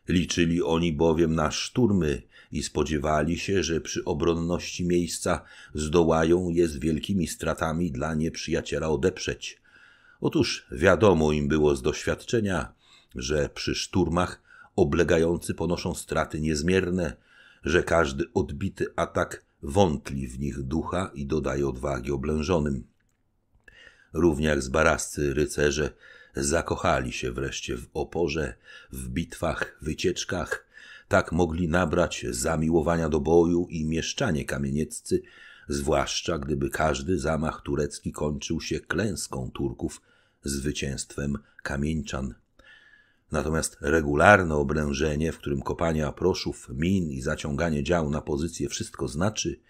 Liczyli oni bowiem na szturmy i spodziewali się, że przy obronności miejsca zdołają je z wielkimi stratami dla nieprzyjaciela odeprzeć. Otóż wiadomo im było z doświadczenia, że przy szturmach oblegający ponoszą straty niezmierne, że każdy odbity atak wątli w nich ducha i dodaje odwagi oblężonym. Równie jak zbarascy rycerze zakochali się wreszcie w oporze, w bitwach, wycieczkach. Tak mogli nabrać zamiłowania do boju i mieszczanie kamienieccy, zwłaszcza gdyby każdy zamach turecki kończył się klęską Turków, zwycięstwem kamieńczan. Natomiast regularne obrężenie, w którym kopanie aproszów, min i zaciąganie dział na pozycję wszystko znaczy,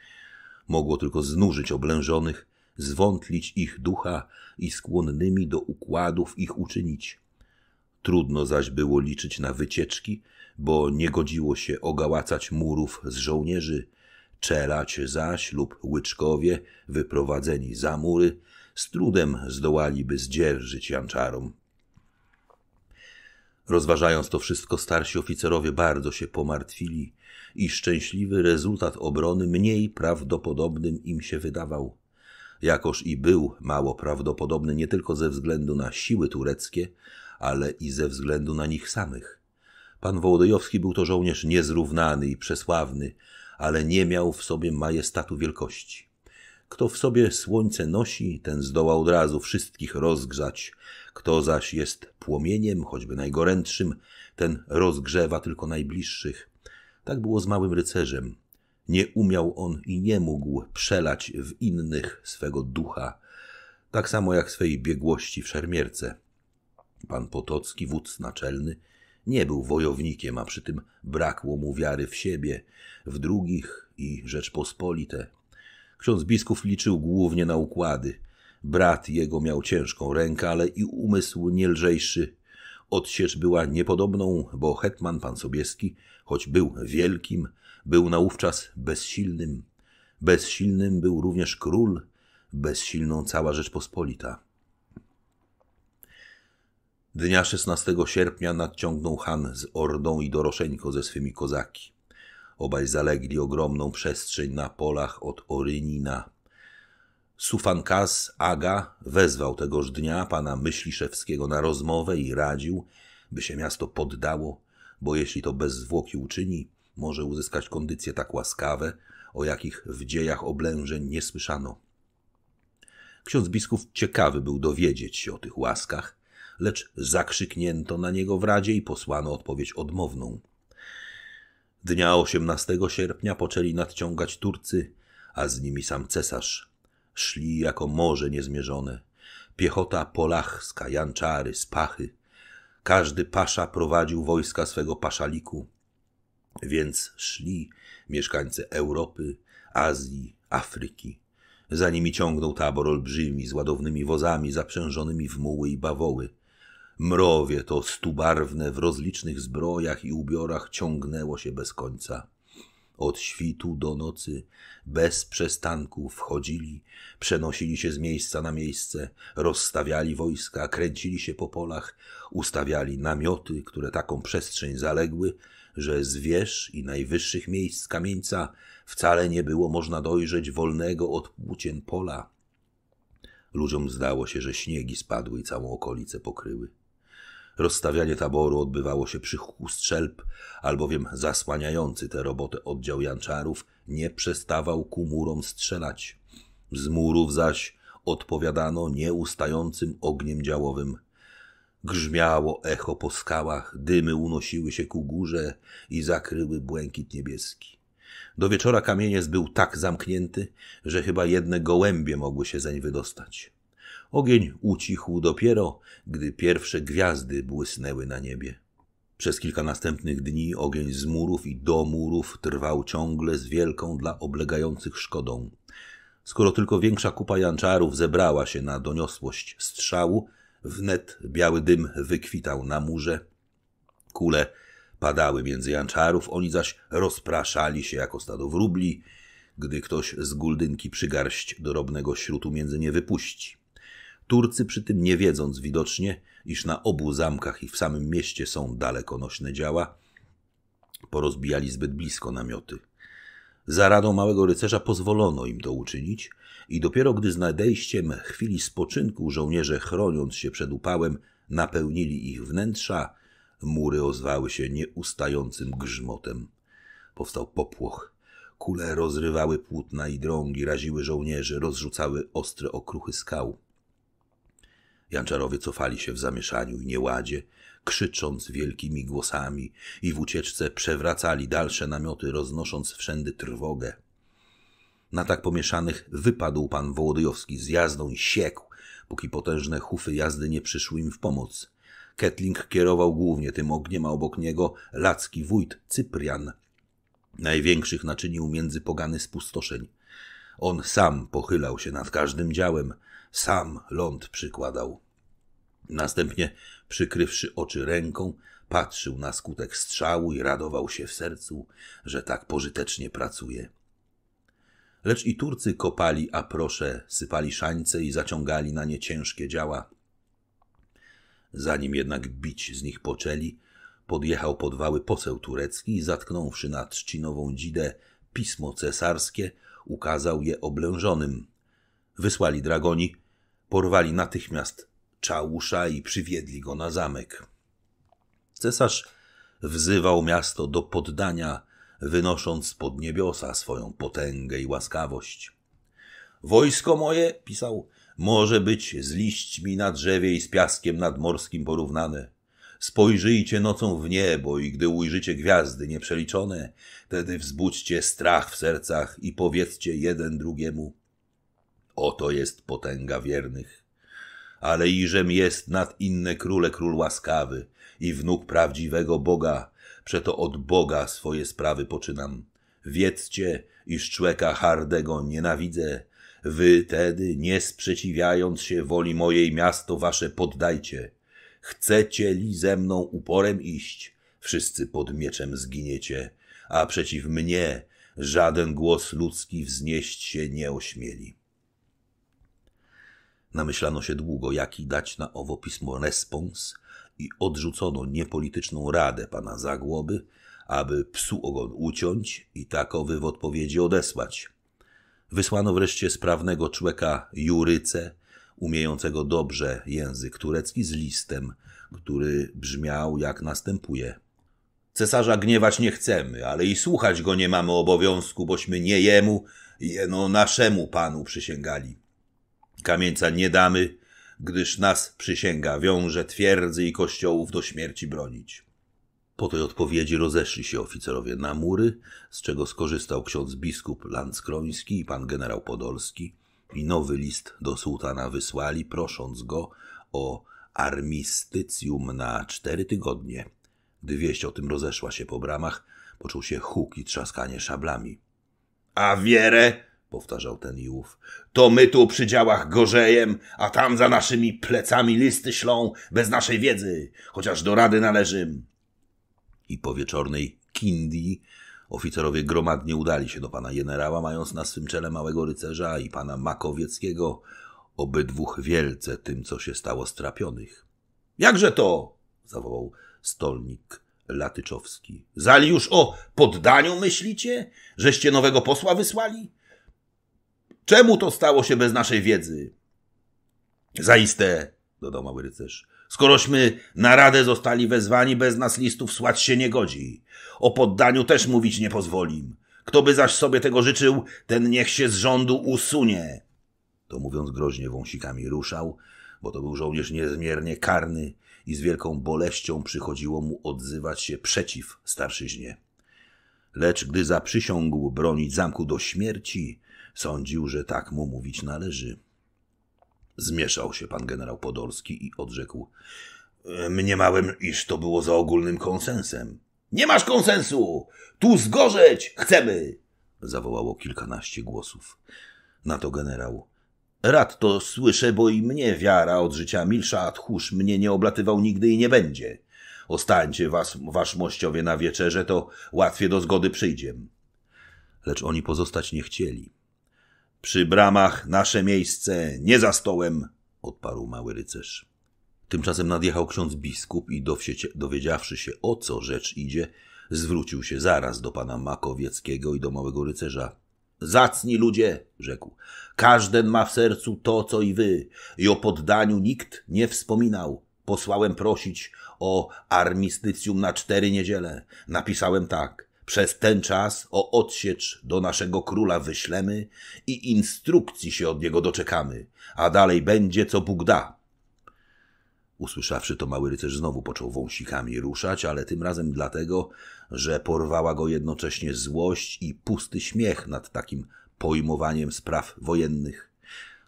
mogło tylko znużyć oblężonych, zwątlić ich ducha i skłonnymi do układów ich uczynić. Trudno zaś było liczyć na wycieczki, bo nie godziło się ogałacać murów z żołnierzy, czelać zaś lub łyczkowie, wyprowadzeni za mury, z trudem zdołaliby zdzierżyć janczarom Rozważając to wszystko, starsi oficerowie bardzo się pomartwili i szczęśliwy rezultat obrony mniej prawdopodobnym im się wydawał. Jakoż i był mało prawdopodobny nie tylko ze względu na siły tureckie, ale i ze względu na nich samych. Pan Wołodyjowski był to żołnierz niezrównany i przesławny, ale nie miał w sobie majestatu wielkości. Kto w sobie słońce nosi, ten zdoła od razu wszystkich rozgrzać, kto zaś jest płomieniem, choćby najgorętszym, ten rozgrzewa tylko najbliższych. Tak było z małym rycerzem. Nie umiał on i nie mógł przelać w innych swego ducha, tak samo jak swej biegłości w szermierce. Pan Potocki, wódz naczelny, nie był wojownikiem, a przy tym brakło mu wiary w siebie, w drugich i Rzeczpospolite. Ksiądz biskup liczył głównie na układy. Brat jego miał ciężką rękę, ale i umysł nie lżejszy. Odsiecz była niepodobną, bo hetman pan Sobieski, choć był wielkim, był naówczas bezsilnym. Bezsilnym był również król, bezsilną cała Rzeczpospolita. Dnia 16 sierpnia nadciągnął Han z Ordą i Doroszeńko ze swymi kozaki. Obaj zalegli ogromną przestrzeń na polach od Orynina Sufankaz Aga wezwał tegoż dnia pana Myśliszewskiego na rozmowę i radził, by się miasto poddało, bo jeśli to bez zwłoki uczyni, może uzyskać kondycje tak łaskawe, o jakich w dziejach oblężeń nie słyszano. Ksiądz biskup ciekawy był dowiedzieć się o tych łaskach, lecz zakrzyknięto na niego w radzie i posłano odpowiedź odmowną. Dnia 18 sierpnia poczęli nadciągać Turcy, a z nimi sam cesarz Szli jako morze niezmierzone. Piechota polachska, janczary, spachy. Każdy pasza prowadził wojska swego paszaliku. Więc szli mieszkańcy Europy, Azji, Afryki. Za nimi ciągnął tabor olbrzymi z ładownymi wozami zaprzężonymi w muły i bawoły. Mrowie to stubarwne w rozlicznych zbrojach i ubiorach ciągnęło się bez końca. Od świtu do nocy bez przestanku wchodzili, przenosili się z miejsca na miejsce, rozstawiali wojska, kręcili się po polach, ustawiali namioty, które taką przestrzeń zaległy, że z wież i najwyższych miejsc kamieńca wcale nie było można dojrzeć wolnego od płócien pola. Ludziom zdało się, że śniegi spadły i całą okolicę pokryły. Rozstawianie taboru odbywało się przy huku strzelb, albowiem zasłaniający tę robotę oddział janczarów nie przestawał ku murom strzelać. Z murów zaś odpowiadano nieustającym ogniem działowym. Grzmiało echo po skałach, dymy unosiły się ku górze i zakryły błękit niebieski. Do wieczora kamieniec był tak zamknięty, że chyba jedne gołębie mogły się zeń wydostać. Ogień ucichł dopiero, gdy pierwsze gwiazdy błysnęły na niebie. Przez kilka następnych dni ogień z murów i do murów trwał ciągle z wielką dla oblegających szkodą. Skoro tylko większa kupa janczarów zebrała się na doniosłość strzału, wnet biały dym wykwitał na murze. Kule padały między janczarów, oni zaś rozpraszali się jako stado wróbli, gdy ktoś z guldynki przygarść dorobnego śrutu między nie wypuści. Turcy przy tym nie wiedząc widocznie, iż na obu zamkach i w samym mieście są dalekonośne działa, porozbijali zbyt blisko namioty. Za radą małego rycerza pozwolono im to uczynić i dopiero gdy z nadejściem chwili spoczynku żołnierze chroniąc się przed upałem napełnili ich wnętrza, mury ozwały się nieustającym grzmotem. Powstał popłoch. Kule rozrywały płótna i drągi, raziły żołnierzy, rozrzucały ostre okruchy skał. Janczarowie cofali się w zamieszaniu i nieładzie, krzycząc wielkimi głosami i w ucieczce przewracali dalsze namioty, roznosząc wszędy trwogę. Na tak pomieszanych wypadł pan Wołodyjowski z jazdą i siekł, póki potężne hufy jazdy nie przyszły im w pomoc. Ketling kierował głównie tym ogniem, a obok niego lacki wójt Cyprian, największych naczynił między pogany spustoszeń. On sam pochylał się nad każdym działem, sam ląd przykładał. Następnie, przykrywszy oczy ręką, patrzył na skutek strzału i radował się w sercu, że tak pożytecznie pracuje. Lecz i Turcy kopali a proszę, sypali szańce i zaciągali na nie ciężkie działa. Zanim jednak bić z nich poczęli, podjechał pod wały poseł turecki i zatknąwszy na trzcinową dzidę pismo cesarskie, ukazał je oblężonym, Wysłali dragoni, porwali natychmiast czałusza i przywiedli go na zamek. Cesarz wzywał miasto do poddania, wynosząc pod niebiosa swoją potęgę i łaskawość. Wojsko moje, pisał, może być z liśćmi na drzewie i z piaskiem nadmorskim porównane. Spojrzyjcie nocą w niebo i gdy ujrzycie gwiazdy nieprzeliczone, tedy wzbudźcie strach w sercach i powiedzcie jeden drugiemu Oto jest potęga wiernych. Ale iżem jest nad inne króle król łaskawy i wnuk prawdziwego Boga, przeto od Boga swoje sprawy poczynam. Wiedzcie, iż człeka hardego nienawidzę. Wy tedy, nie sprzeciwiając się woli mojej, miasto wasze poddajcie. Chcecie li ze mną uporem iść, wszyscy pod mieczem zginiecie, a przeciw mnie żaden głos ludzki wznieść się nie ośmieli. Namyślano się długo, jaki dać na owo pismo respons i odrzucono niepolityczną radę pana Zagłoby, aby psu ogon uciąć i takowy w odpowiedzi odesłać. Wysłano wreszcie sprawnego człeka Juryce, umiejącego dobrze język turecki z listem, który brzmiał jak następuje. Cesarza gniewać nie chcemy, ale i słuchać go nie mamy obowiązku, bośmy nie jemu, jeno naszemu panu przysięgali. Kamieńca nie damy, gdyż nas przysięga wiąże twierdzy i kościołów do śmierci bronić. Po tej odpowiedzi rozeszli się oficerowie na mury, z czego skorzystał ksiądz biskup Landskroński i pan generał Podolski i nowy list do sułtana wysłali, prosząc go o armistycjum na cztery tygodnie. Gdy wieść o tym rozeszła się po bramach, poczuł się huk i trzaskanie szablami. A wiere? powtarzał ten i ów. To my tu przy działach gorzejem, a tam za naszymi plecami listy ślą bez naszej wiedzy, chociaż do rady należym. I po wieczornej kindi oficerowie gromadnie udali się do pana generała, mając na swym czele małego rycerza i pana Makowieckiego, obydwóch wielce tym, co się stało strapionych. Jakże to? zawołał stolnik Latyczowski. Zali już o poddaniu myślicie? Żeście nowego posła wysłali? Czemu to stało się bez naszej wiedzy? Zaiste, dodał mały rycerz. Skorośmy na radę zostali wezwani, bez nas listów słać się nie godzi. O poddaniu też mówić nie pozwolim. Kto by zaś sobie tego życzył, ten niech się z rządu usunie. To mówiąc groźnie wąsikami ruszał, bo to był żołnierz niezmiernie karny i z wielką boleścią przychodziło mu odzywać się przeciw starszyźnie. Lecz gdy zaprzysiągł bronić zamku do śmierci, Sądził, że tak mu mówić należy. Zmieszał się pan generał Podolski i odrzekł. Mniemałem, iż to było za ogólnym konsensem. Nie masz konsensu! Tu zgorzeć chcemy! zawołało kilkanaście głosów. Na to generał. Rad to słyszę, bo i mnie wiara od życia milsza, a tchórz mnie nie oblatywał nigdy i nie będzie. Ostańcie was, wasz mościowie na wieczerze, to łatwiej do zgody przyjdziem. Lecz oni pozostać nie chcieli. Przy bramach nasze miejsce, nie za stołem, odparł mały rycerz. Tymczasem nadjechał ksiądz biskup i dowiedziawszy się o co rzecz idzie, zwrócił się zaraz do pana Makowieckiego i do małego rycerza. Zacni ludzie, rzekł. Każden ma w sercu to, co i wy, i o poddaniu nikt nie wspominał. Posłałem prosić o armistycjum na cztery niedziele. Napisałem tak. Przez ten czas o odsiecz do naszego króla wyślemy i instrukcji się od niego doczekamy, a dalej będzie, co Bóg da. Usłyszawszy to, mały rycerz znowu począł wąsikami ruszać, ale tym razem dlatego, że porwała go jednocześnie złość i pusty śmiech nad takim pojmowaniem spraw wojennych.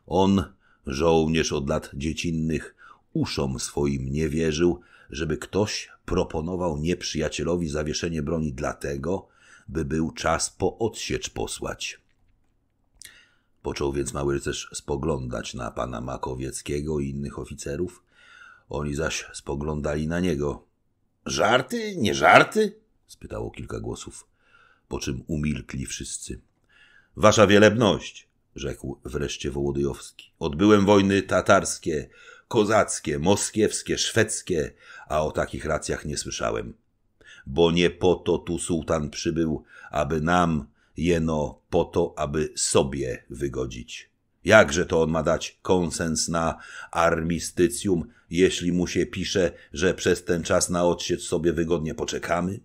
On, żołnierz od lat dziecinnych, uszom swoim nie wierzył, żeby ktoś proponował nieprzyjacielowi zawieszenie broni dlatego, by był czas po odsiecz posłać. Począł więc mały rycerz spoglądać na pana Makowieckiego i innych oficerów. Oni zaś spoglądali na niego. Żarty, nie żarty? spytało kilka głosów, po czym umilkli wszyscy. Wasza wielebność, rzekł wreszcie Wołodyjowski. Odbyłem wojny tatarskie, kozackie, moskiewskie, szwedzkie, a o takich racjach nie słyszałem. Bo nie po to tu sułtan przybył, aby nam, jeno po to, aby sobie wygodzić. Jakże to on ma dać konsens na armistycjum, jeśli mu się pisze, że przez ten czas na odsiecz sobie wygodnie poczekamy?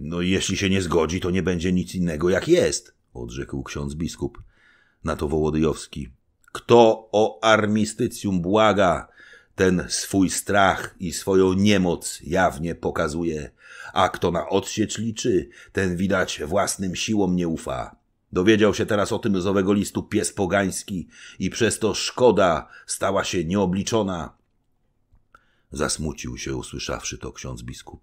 No jeśli się nie zgodzi, to nie będzie nic innego jak jest, odrzekł ksiądz biskup. Na to Wołodyjowski. Kto o armistycjum błaga, ten swój strach i swoją niemoc jawnie pokazuje, a kto na odsiecz liczy, ten widać własnym siłom nie ufa. Dowiedział się teraz o tym z owego listu pies pogański i przez to szkoda stała się nieobliczona. Zasmucił się, usłyszawszy to ksiądz biskup.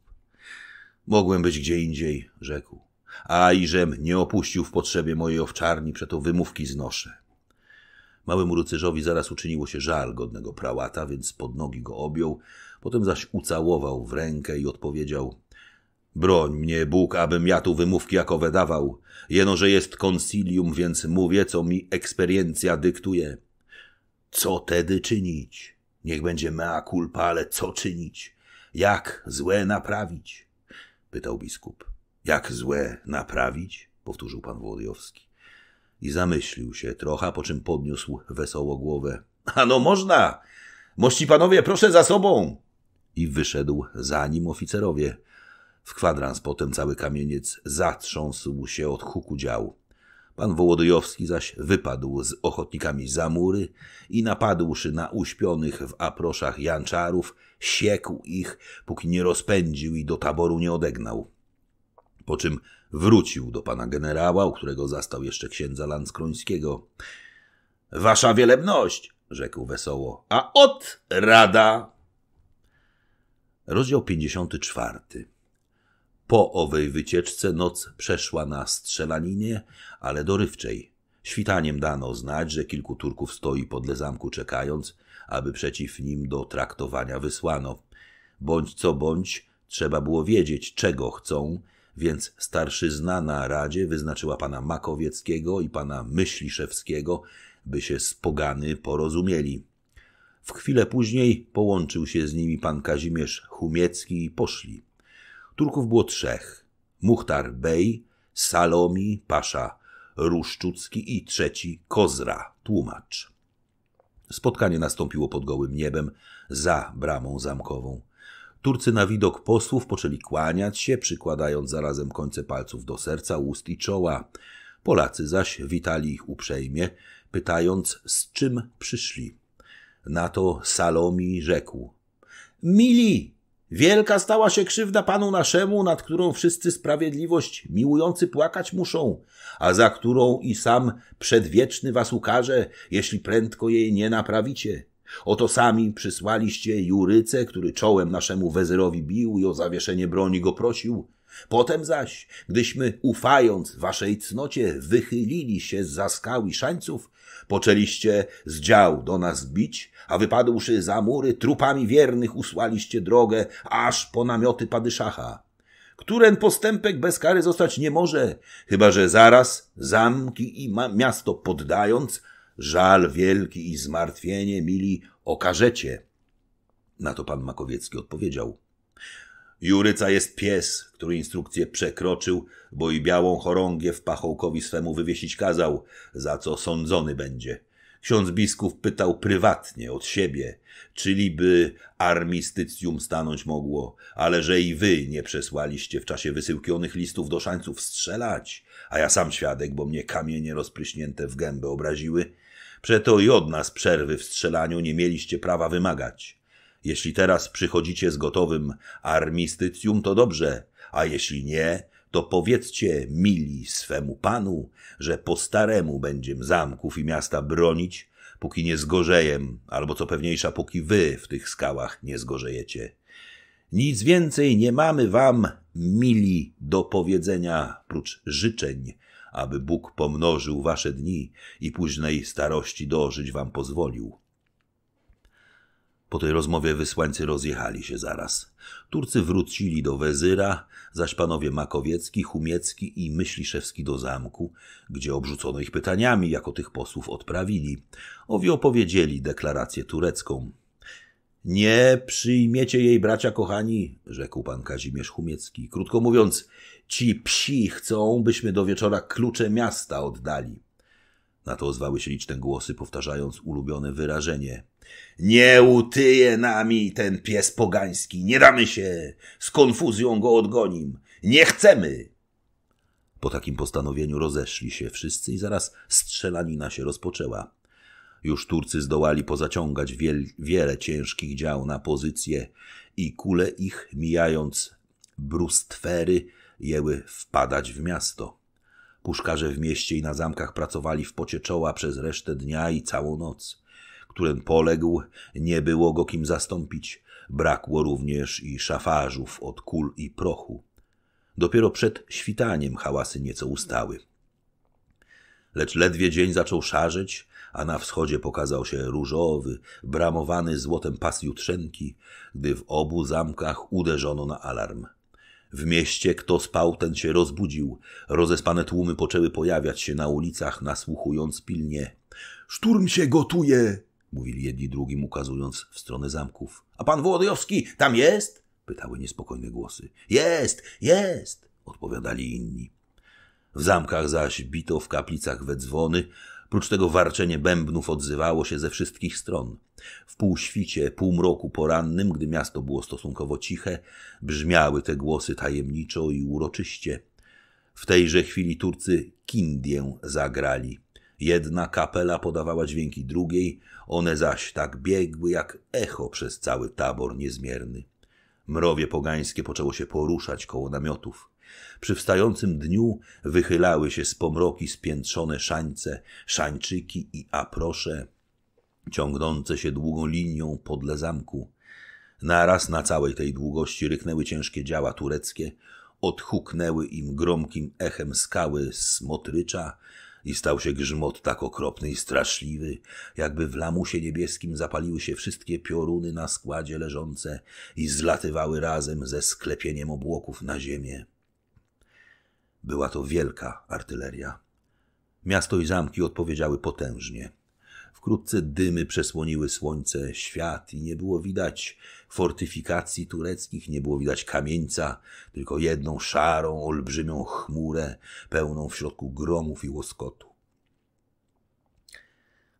Mogłem być gdzie indziej, rzekł, a iżem nie opuścił w potrzebie mojej owczarni, przeto wymówki znoszę. Małemu rycerzowi zaraz uczyniło się żal godnego prałata, więc pod nogi go objął, potem zaś ucałował w rękę i odpowiedział Broń mnie Bóg, abym ja tu wymówki jakowe dawał. Jeno, że jest konsilium, więc mówię, co mi eksperiencja dyktuje. Co tedy czynić? Niech będzie mea culpa, ale co czynić? Jak złe naprawić? Pytał biskup. Jak złe naprawić? Powtórzył pan Włodyjowski i zamyślił się trochę, po czym podniósł wesoło głowę. Ano można! Mości panowie, proszę za sobą! I wyszedł za nim oficerowie. W kwadrans potem cały kamieniec zatrząsł się od huku dział. Pan Wołodyjowski zaś wypadł z ochotnikami za mury i napadłszy na uśpionych w aproszach janczarów, siekł ich, póki nie rozpędził i do taboru nie odegnał. Po czym Wrócił do pana generała, u którego zastał jeszcze księdza Lanskrońskiego. Wasza wielebność, rzekł wesoło, a od rada. Rozdział 54. Po owej wycieczce noc przeszła na strzelaninie, ale dorywczej. Świtaniem dano znać, że kilku Turków stoi podle zamku czekając, aby przeciw nim do traktowania wysłano. Bądź co bądź, trzeba było wiedzieć, czego chcą więc starszyzna na Radzie wyznaczyła pana Makowieckiego i pana Myśliszewskiego, by się z pogany porozumieli. W chwilę później połączył się z nimi pan Kazimierz Humiecki i poszli. Turków było trzech. Muchtar Bey, Salomi, Pasza Ruszczucki i trzeci Kozra, tłumacz. Spotkanie nastąpiło pod gołym niebem, za bramą zamkową. Turcy na widok posłów poczęli kłaniać się, przykładając zarazem końce palców do serca, ust i czoła. Polacy zaś witali ich uprzejmie, pytając z czym przyszli. Na to Salomi rzekł: Mili! Wielka stała się krzywda panu naszemu, nad którą wszyscy sprawiedliwość miłujący płakać muszą, a za którą i sam przedwieczny was ukaże, jeśli prędko jej nie naprawicie. Oto sami przysłaliście Juryce, który czołem naszemu wezyrowi bił i o zawieszenie broni go prosił. Potem zaś, gdyśmy ufając waszej cnocie wychylili się za skały szańców, poczęliście z dział do nas bić, a wypadłszy za mury, trupami wiernych usłaliście drogę aż po namioty padyszacha któren postępek bez kary zostać nie może, chyba że zaraz zamki i miasto poddając, Żal wielki i zmartwienie mili okażecie. Na to pan Makowiecki odpowiedział. Juryca jest pies, który instrukcję przekroczył, bo i białą w pachołkowi swemu wywiesić kazał, za co sądzony będzie. Ksiądz biskup pytał prywatnie od siebie, czyliby armistycjum stanąć mogło, ale że i wy nie przesłaliście w czasie wysyłki onych listów do szańców strzelać, a ja sam świadek, bo mnie kamienie rozpryśnięte w gębę obraziły, Przeto i od nas przerwy w strzelaniu nie mieliście prawa wymagać. Jeśli teraz przychodzicie z gotowym armistycjum, to dobrze, a jeśli nie, to powiedzcie mili swemu panu, że po staremu będziemy zamków i miasta bronić, póki nie zgorzejem, albo co pewniejsza, póki wy w tych skałach nie zgorzejecie. Nic więcej nie mamy wam, mili, do powiedzenia, prócz życzeń, aby Bóg pomnożył wasze dni i późnej starości dożyć wam pozwolił. Po tej rozmowie wysłańcy rozjechali się zaraz. Turcy wrócili do Wezyra, zaś panowie Makowiecki, Humiecki i Myśliszewski do zamku, gdzie obrzucono ich pytaniami, jako tych posłów odprawili. Owi opowiedzieli deklarację turecką. Nie przyjmiecie jej, bracia kochani, rzekł pan Kazimierz Humiecki. Krótko mówiąc, ci psi chcą, byśmy do wieczora klucze miasta oddali. Na to ozwały się liczne głosy, powtarzając ulubione wyrażenie. Nie utyje nami ten pies pogański, nie damy się, z konfuzją go odgonim, nie chcemy. Po takim postanowieniu rozeszli się wszyscy i zaraz strzelanina się rozpoczęła. Już Turcy zdołali pozaciągać wiel, wiele ciężkich dział na pozycje i kule ich, mijając brustwery, jęły wpadać w miasto. Puszkarze w mieście i na zamkach pracowali w pocie czoła przez resztę dnia i całą noc. Którym poległ, nie było go kim zastąpić. Brakło również i szafarzów od kul i prochu. Dopiero przed świtaniem hałasy nieco ustały. Lecz ledwie dzień zaczął szarzyć, a na wschodzie pokazał się różowy, bramowany złotem pas jutrzenki, gdy w obu zamkach uderzono na alarm. W mieście kto spał, ten się rozbudził. Rozespane tłumy poczęły pojawiać się na ulicach, nasłuchując pilnie. Szturm się gotuje! mówili jedni drugim, ukazując w stronę zamków. A pan Wołodyjowski tam jest? pytały niespokojne głosy. Jest, jest, odpowiadali inni. W zamkach zaś bito w kaplicach we dzwony, Prócz tego warczenie bębnów odzywało się ze wszystkich stron. W półświcie, półmroku porannym, gdy miasto było stosunkowo ciche, brzmiały te głosy tajemniczo i uroczyście. W tejże chwili Turcy Kindię zagrali. Jedna kapela podawała dźwięki drugiej, one zaś tak biegły jak echo przez cały tabor niezmierny. Mrowie pogańskie poczęło się poruszać koło namiotów. Przy wstającym dniu wychylały się z pomroki spiętrzone szańce, szańczyki i aprosze, ciągnące się długą linią podle zamku. Naraz na całej tej długości ryknęły ciężkie działa tureckie, odhuknęły im gromkim echem skały z motrycza i stał się grzmot tak okropny i straszliwy, jakby w lamusie niebieskim zapaliły się wszystkie pioruny na składzie leżące i zlatywały razem ze sklepieniem obłoków na ziemię. Była to wielka artyleria. Miasto i zamki odpowiedziały potężnie. Wkrótce dymy przesłoniły słońce, świat i nie było widać fortyfikacji tureckich, nie było widać kamieńca, tylko jedną szarą, olbrzymią chmurę, pełną w środku gromów i łoskotu.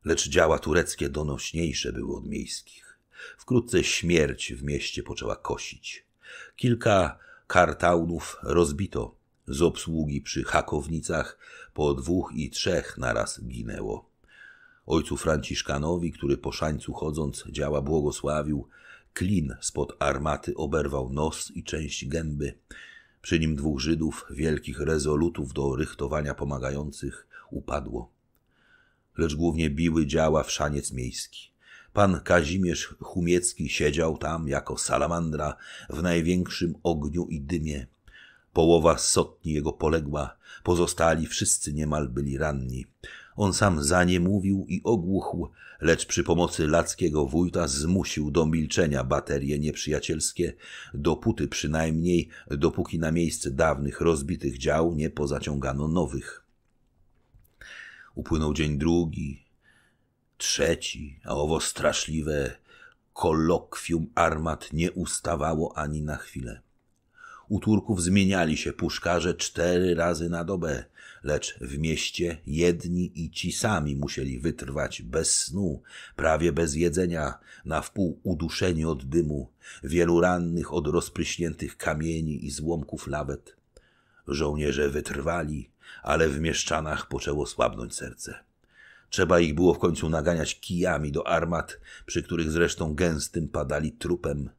Lecz działa tureckie donośniejsze były od miejskich. Wkrótce śmierć w mieście poczęła kosić. Kilka kartaunów rozbito, z obsługi przy hakownicach po dwóch i trzech naraz ginęło. Ojcu Franciszkanowi, który po szańcu chodząc działa błogosławił, klin spod armaty oberwał nos i część gęby. Przy nim dwóch Żydów, wielkich rezolutów do rychtowania pomagających, upadło. Lecz głównie biły działa w szaniec miejski. Pan Kazimierz Chumiecki siedział tam jako salamandra w największym ogniu i dymie. Połowa sotni jego poległa, pozostali wszyscy niemal byli ranni. On sam za nie mówił i ogłuchł, lecz przy pomocy lackiego wójta zmusił do milczenia baterie nieprzyjacielskie, dopóty przynajmniej, dopóki na miejsce dawnych rozbitych dział nie pozaciągano nowych. Upłynął dzień drugi, trzeci, a owo straszliwe kolokwium armat nie ustawało ani na chwilę. U Turków zmieniali się puszkarze cztery razy na dobę, lecz w mieście jedni i ci sami musieli wytrwać bez snu, prawie bez jedzenia, na wpół uduszeni od dymu, wielu rannych od rozpryśniętych kamieni i złomków nawet. Żołnierze wytrwali, ale w mieszczanach poczęło słabnąć serce. Trzeba ich było w końcu naganiać kijami do armat, przy których zresztą gęstym padali trupem.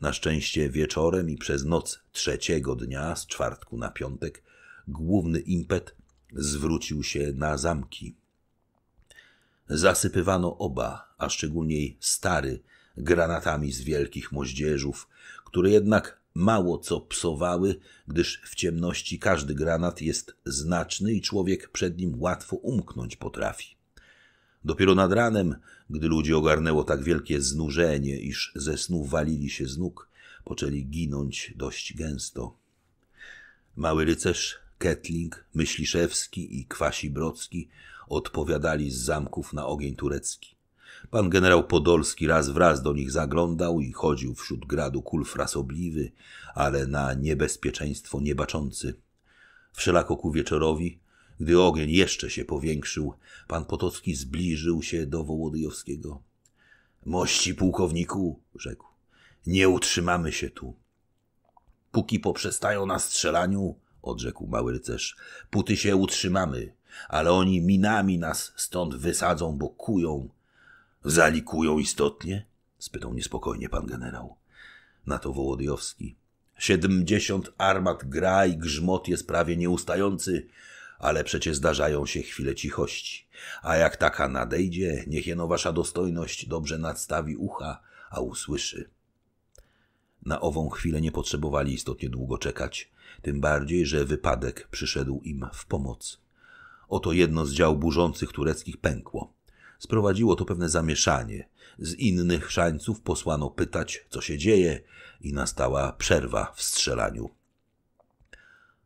Na szczęście wieczorem i przez noc trzeciego dnia, z czwartku na piątek, główny impet zwrócił się na zamki. Zasypywano oba, a szczególnie stary, granatami z wielkich moździerzów, które jednak mało co psowały, gdyż w ciemności każdy granat jest znaczny i człowiek przed nim łatwo umknąć potrafi. Dopiero nad ranem gdy ludzi ogarnęło tak wielkie znużenie, iż ze snu walili się z nóg, poczęli ginąć dość gęsto. Mały rycerz, Ketling, Myśliszewski i Brocki odpowiadali z zamków na ogień turecki. Pan generał Podolski raz wraz do nich zaglądał i chodził wśród gradu kul frasobliwy, ale na niebezpieczeństwo niebaczący. Wszelako ku wieczorowi gdy ogień jeszcze się powiększył, pan Potocki zbliżył się do Wołodyjowskiego. Mości pułkowniku, rzekł, nie utrzymamy się tu. Póki poprzestają na strzelaniu, odrzekł mały rycerz, póty się utrzymamy, ale oni minami nas stąd wysadzą, bo kują. Zalikują istotnie? spytał niespokojnie pan generał. Na to Wołodyjowski. Siedemdziesiąt armat gra i grzmot jest prawie nieustający ale przecie zdarzają się chwile cichości. A jak taka nadejdzie, niech jeno wasza dostojność dobrze nadstawi ucha, a usłyszy. Na ową chwilę nie potrzebowali istotnie długo czekać, tym bardziej, że wypadek przyszedł im w pomoc. Oto jedno z dział burzących tureckich pękło. Sprowadziło to pewne zamieszanie. Z innych szańców posłano pytać, co się dzieje, i nastała przerwa w strzelaniu.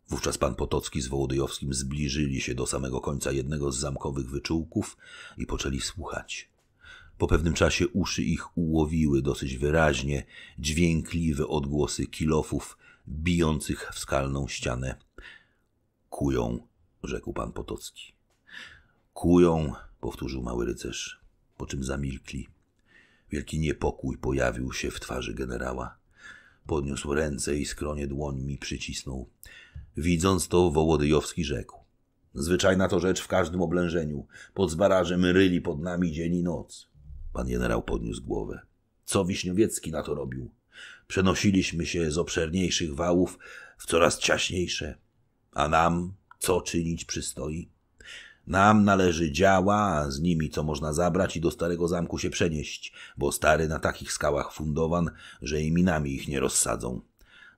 Wówczas pan Potocki z Wołodyjowskim zbliżyli się do samego końca jednego z zamkowych wyczółków i poczęli słuchać. Po pewnym czasie uszy ich ułowiły dosyć wyraźnie dźwiękliwe odgłosy kilofów bijących w skalną ścianę. Kują, rzekł pan Potocki. Kują, powtórzył mały rycerz, po czym zamilkli. Wielki niepokój pojawił się w twarzy generała. Podniósł ręce i skronie dłońmi przycisnął. Widząc to, Wołodyjowski rzekł. Zwyczajna to rzecz w każdym oblężeniu. Pod zbarażem ryli pod nami dzień i noc. Pan generał podniósł głowę. Co Wiśniowiecki na to robił? Przenosiliśmy się z obszerniejszych wałów w coraz ciaśniejsze. A nam co czynić przystoi? Nam należy działa, a z nimi co można zabrać i do starego zamku się przenieść, bo stary na takich skałach fundowan, że i minami ich nie rozsadzą.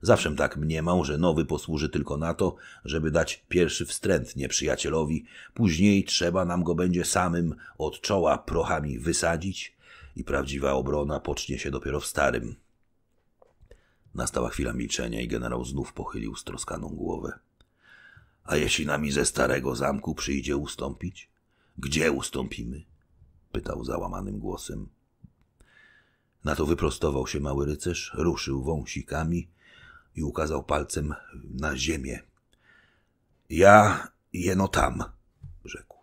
Zawsze tak mniemał, że nowy posłuży tylko na to, żeby dać pierwszy wstręt nieprzyjacielowi, później trzeba nam go będzie samym od czoła prochami wysadzić i prawdziwa obrona pocznie się dopiero w starym. Nastała chwila milczenia i generał znów pochylił stroskaną głowę. A jeśli nami ze starego zamku przyjdzie ustąpić? Gdzie ustąpimy? pytał załamanym głosem. Na to wyprostował się mały rycerz, ruszył wąsikami i ukazał palcem na ziemię. Ja jeno tam, rzekł.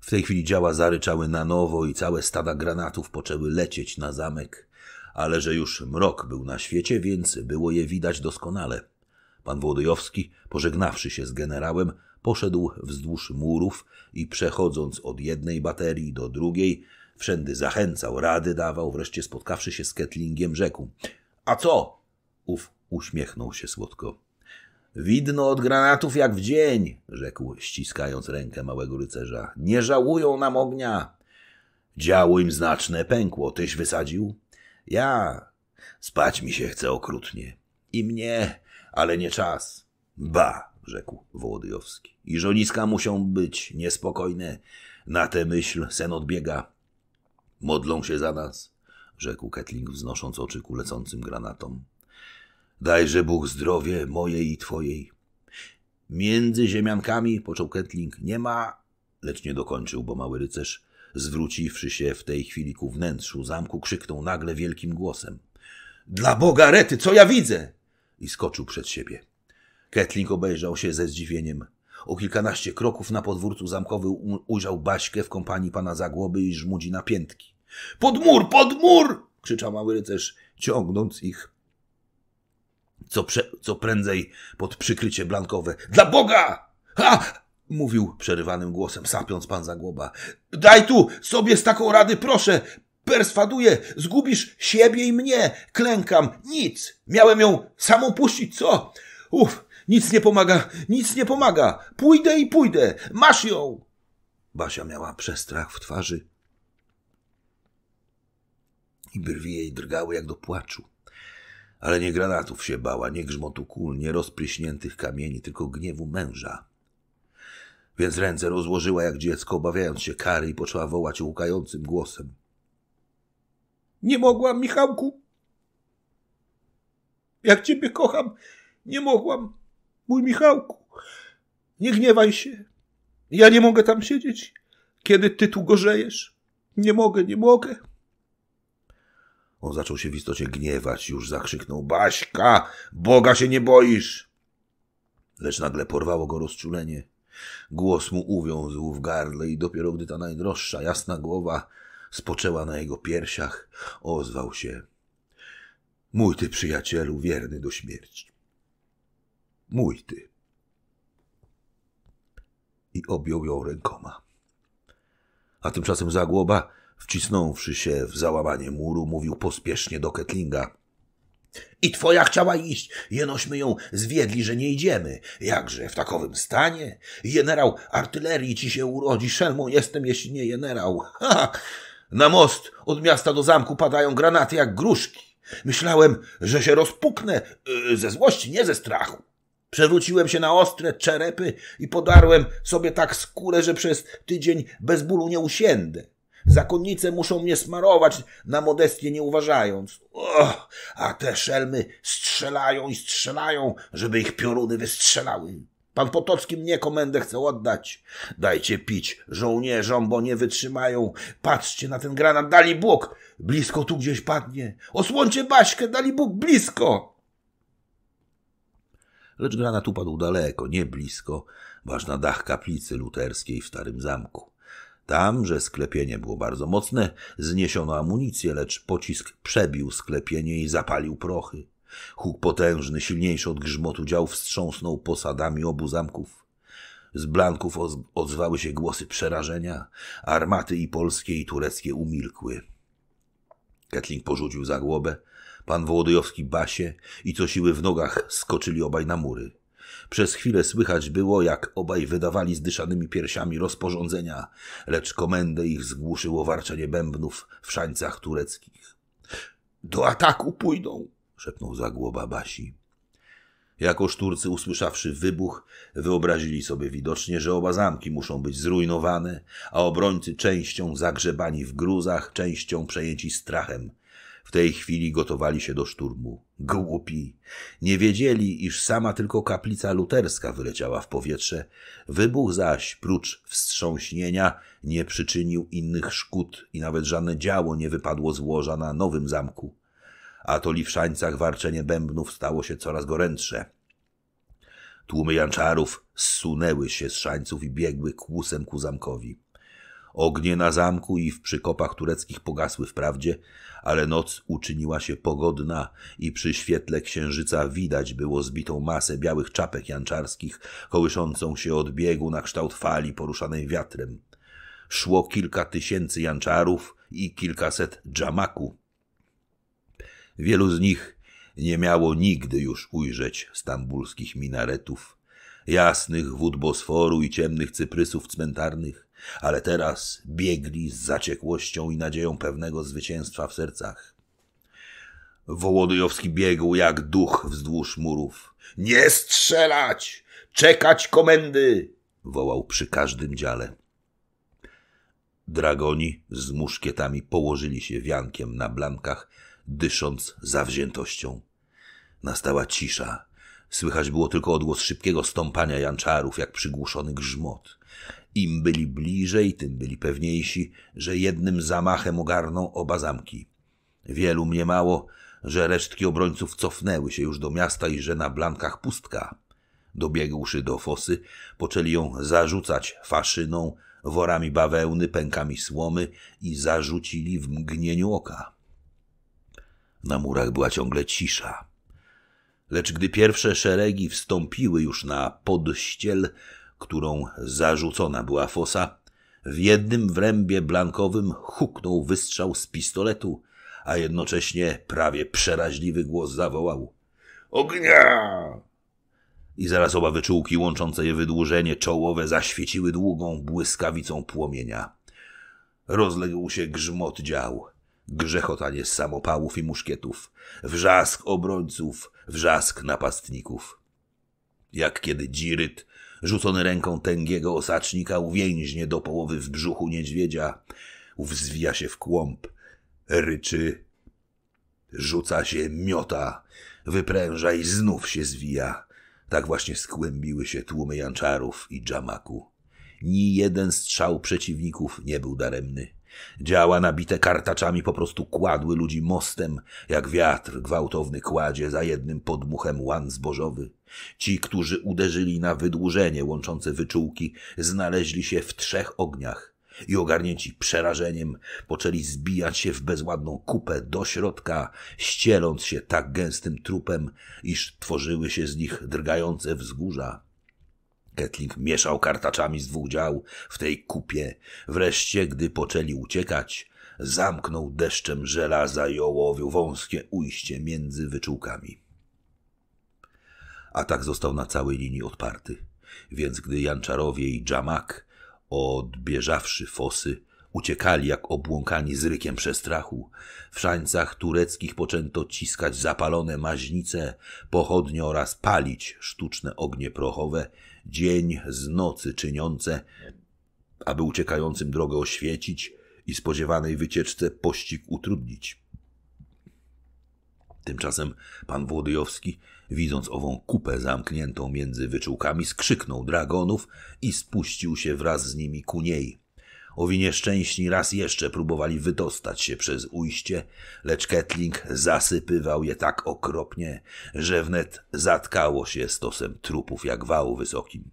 W tej chwili działa zaryczały na nowo i całe stada granatów poczęły lecieć na zamek, ale że już mrok był na świecie, więc było je widać doskonale. Pan Włodyjowski, pożegnawszy się z generałem, poszedł wzdłuż murów i przechodząc od jednej baterii do drugiej, wszędy zachęcał, rady dawał, wreszcie spotkawszy się z Ketlingiem, rzekł: A co? Ów uśmiechnął się słodko. Widno od granatów jak w dzień, rzekł, ściskając rękę małego rycerza. Nie żałują nam ognia. Działo im znaczne pękło, tyś wysadził? Ja. Spać mi się chce okrutnie. I mnie, ale nie czas. Ba, rzekł Wołodyjowski. I żoniska muszą być niespokojne. Na tę myśl sen odbiega. Modlą się za nas, rzekł Ketling, wznosząc oczy ku lecącym granatom. Dajże Bóg zdrowie mojej i twojej. Między ziemiankami, począł Ketling, nie ma, lecz nie dokończył, bo mały rycerz, zwróciwszy się w tej chwili ku wnętrzu zamku, krzyknął nagle wielkim głosem. Dla Boga rety, co ja widzę? I skoczył przed siebie. Ketling obejrzał się ze zdziwieniem. O kilkanaście kroków na podwórcu zamkowy ujrzał Baśkę w kompanii pana Zagłoby i żmudzi na piętki. Pod mur, pod mur! krzyczał mały rycerz, ciągnąc ich co, prze, co prędzej pod przykrycie blankowe. Dla Boga! Ha! Mówił przerywanym głosem, sapiąc pan Zagłoba. Daj tu sobie z taką rady, proszę! Perswaduję, zgubisz siebie i mnie, klękam, nic! Miałem ją samą puścić, co? Uff, nic nie pomaga, nic nie pomaga! Pójdę i pójdę, masz ją! Basia miała przestrach w twarzy i brwi jej drgały jak do płaczu. Ale nie granatów się bała, nie grzmotu kul, nie rozpryśniętych kamieni, tylko gniewu męża. Więc ręce rozłożyła jak dziecko, obawiając się kary i poczęła wołać łkającym głosem. Nie mogłam, Michałku! Jak ciebie kocham, nie mogłam, mój Michałku! Nie gniewaj się! Ja nie mogę tam siedzieć, kiedy ty tu gorzejesz. Nie mogę, nie mogę. On zaczął się w istocie gniewać, już zakrzyknął: Baśka, Boga się nie boisz! Lecz nagle porwało go rozczulenie. Głos mu uwiązł w gardle i dopiero gdy ta najdroższa, jasna głowa spoczęła na jego piersiach, ozwał się: Mój ty przyjacielu, wierny do śmierci. Mój ty. I objął ją rękoma. A tymczasem zagłoba wcisnąwszy się w załamanie muru, mówił pospiesznie do Ketlinga. I twoja chciała iść, jenośmy ją zwiedli, że nie idziemy. Jakże w takowym stanie? Generał artylerii ci się urodzi, szelmą jestem, jeśli nie generał. Ha! Na most od miasta do zamku padają granaty jak gruszki. Myślałem, że się rozpuknę y, ze złości, nie ze strachu. Przewróciłem się na ostre czerepy i podarłem sobie tak skórę, że przez tydzień bez bólu nie usiędę. Zakonnice muszą mnie smarować, na modestię nie uważając. Och, a te szelmy strzelają i strzelają, żeby ich pioruny wystrzelały. Pan Potocki mnie komendę chce oddać. Dajcie pić żołnierzom, bo nie wytrzymają. Patrzcie na ten granat, dali Bóg! Blisko tu gdzieś padnie. Osłońcie Baśkę, dali Bóg, blisko! Lecz granat upadł daleko, nie blisko, aż na dach kaplicy luterskiej w Starym Zamku. Tam, że sklepienie było bardzo mocne, zniesiono amunicję, lecz pocisk przebił sklepienie i zapalił prochy. Huk potężny, silniejszy od grzmotu dział, wstrząsnął posadami obu zamków. Z blanków odzwały się głosy przerażenia. Armaty i polskie, i tureckie umilkły. Ketling porzucił zagłobę. Pan Wołodyjowski basie i co siły w nogach skoczyli obaj na mury. Przez chwilę słychać było, jak obaj wydawali zdyszanymi piersiami rozporządzenia, lecz komendę ich zgłuszyło warczenie bębnów w szańcach tureckich. Do ataku pójdą, szepnął zagłoba Basi. Jakoż Turcy, usłyszawszy wybuch, wyobrazili sobie widocznie, że oba zamki muszą być zrujnowane, a obrońcy częścią zagrzebani w gruzach, częścią przejęci strachem – w tej chwili gotowali się do szturmu. Głupi! Nie wiedzieli, iż sama tylko kaplica luterska wyleciała w powietrze. Wybuch zaś, prócz wstrząśnienia, nie przyczynił innych szkód i nawet żadne działo nie wypadło z łoża na nowym zamku. A to szańcach warczenie bębnów stało się coraz gorętsze. Tłumy janczarów zsunęły się z szańców i biegły kłusem ku zamkowi. Ognie na zamku i w przykopach tureckich pogasły wprawdzie, ale noc uczyniła się pogodna i przy świetle księżyca widać było zbitą masę białych czapek janczarskich, kołyszącą się od biegu na kształt fali poruszanej wiatrem. Szło kilka tysięcy janczarów i kilkaset dżamaku. Wielu z nich nie miało nigdy już ujrzeć stambulskich minaretów, jasnych wód Bosforu i ciemnych cyprysów cmentarnych ale teraz biegli z zaciekłością i nadzieją pewnego zwycięstwa w sercach. Wołodyjowski biegł jak duch wzdłuż murów. Nie strzelać! Czekać komendy! wołał przy każdym dziale. Dragoni z muszkietami położyli się wiankiem na blankach, dysząc zawziętością. Nastała cisza. Słychać było tylko odgłos szybkiego stąpania janczarów, jak przygłuszony grzmot. Im byli bliżej, tym byli pewniejsi, że jednym zamachem ogarną oba zamki. Wielu mniemało, że resztki obrońców cofnęły się już do miasta i że na blankach pustka. Dobiegłszy do fosy, poczęli ją zarzucać faszyną, worami bawełny, pękami słomy i zarzucili w mgnieniu oka. Na murach była ciągle cisza. Lecz gdy pierwsze szeregi wstąpiły już na podściel, którą zarzucona była fosa, w jednym wrębie blankowym huknął wystrzał z pistoletu, a jednocześnie prawie przeraźliwy głos zawołał: Ognia! I zaraz oba wyczółki łączące je wydłużenie czołowe zaświeciły długą błyskawicą płomienia. Rozległ się grzmot dział, grzechotanie samopałów i muszkietów, wrzask obrońców, wrzask napastników. Jak kiedy Dziryt Rzucony ręką tęgiego osacznika uwięźnie do połowy w brzuchu niedźwiedzia. Ów zwija się w kłąb, ryczy, rzuca się, miota, wypręża i znów się zwija. Tak właśnie skłębiły się tłumy janczarów i dżamaku. Ni jeden strzał przeciwników nie był daremny. Działa nabite kartaczami po prostu kładły ludzi mostem, jak wiatr gwałtowny kładzie za jednym podmuchem łan zbożowy. Ci, którzy uderzyli na wydłużenie łączące wyczółki, znaleźli się w trzech ogniach i ogarnięci przerażeniem poczęli zbijać się w bezładną kupę do środka, ścieląc się tak gęstym trupem, iż tworzyły się z nich drgające wzgórza. Ketling mieszał kartaczami z dwóch dział w tej kupie. Wreszcie, gdy poczęli uciekać, zamknął deszczem żelaza i ołowiu wąskie ujście między wyczółkami. Atak został na całej linii odparty, więc gdy Janczarowie i Dżamak, odbieżawszy fosy, uciekali jak obłąkani z rykiem przestrachu. W szańcach tureckich poczęto ciskać zapalone maźnice, pochodnie oraz palić sztuczne ognie prochowe, dzień z nocy czyniące, aby uciekającym drogę oświecić i spodziewanej wycieczce pościg utrudnić. Tymczasem pan Włodyjowski Widząc ową kupę zamkniętą między wyczółkami, skrzyknął dragonów i spuścił się wraz z nimi ku niej. Owi nieszczęśni raz jeszcze próbowali wydostać się przez ujście, lecz Ketling zasypywał je tak okropnie, że wnet zatkało się stosem trupów jak wał wysokim.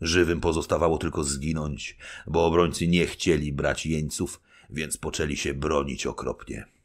Żywym pozostawało tylko zginąć, bo obrońcy nie chcieli brać jeńców, więc poczęli się bronić okropnie.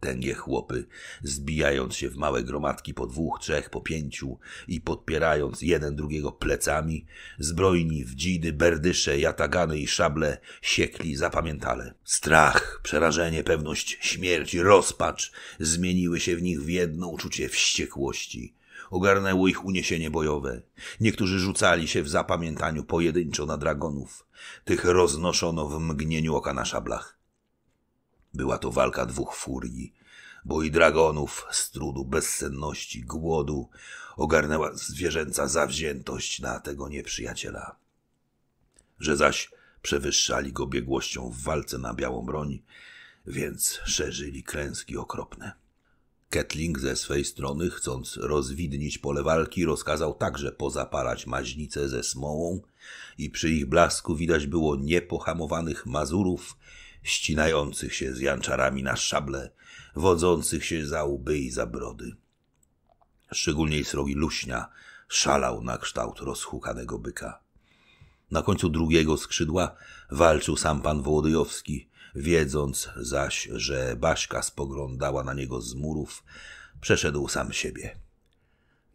Tęgie chłopy, zbijając się w małe gromadki po dwóch, trzech, po pięciu i podpierając jeden drugiego plecami, zbrojni w dzidy, berdysze, jatagany i szable, siekli zapamiętale. Strach, przerażenie, pewność śmierć, rozpacz zmieniły się w nich w jedno uczucie wściekłości. Ogarnęło ich uniesienie bojowe. Niektórzy rzucali się w zapamiętaniu pojedynczo na dragonów. Tych roznoszono w mgnieniu oka na szablach. Była to walka dwóch furii, bo i dragonów z trudu bezsenności, głodu ogarnęła zwierzęca zawziętość na tego nieprzyjaciela. Że zaś przewyższali go biegłością w walce na białą broń, więc szerzyli klęski okropne. Ketling ze swej strony, chcąc rozwidnić pole walki, rozkazał także pozaparać maźnice ze smołą i przy ich blasku widać było niepohamowanych mazurów ścinających się z janczarami na szable, wodzących się za łby i za brody. Szczególnie srogi luśnia szalał na kształt rozhukanego byka. Na końcu drugiego skrzydła walczył sam pan Wołodyjowski, wiedząc zaś, że Baśka spoglądała na niego z murów, przeszedł sam siebie.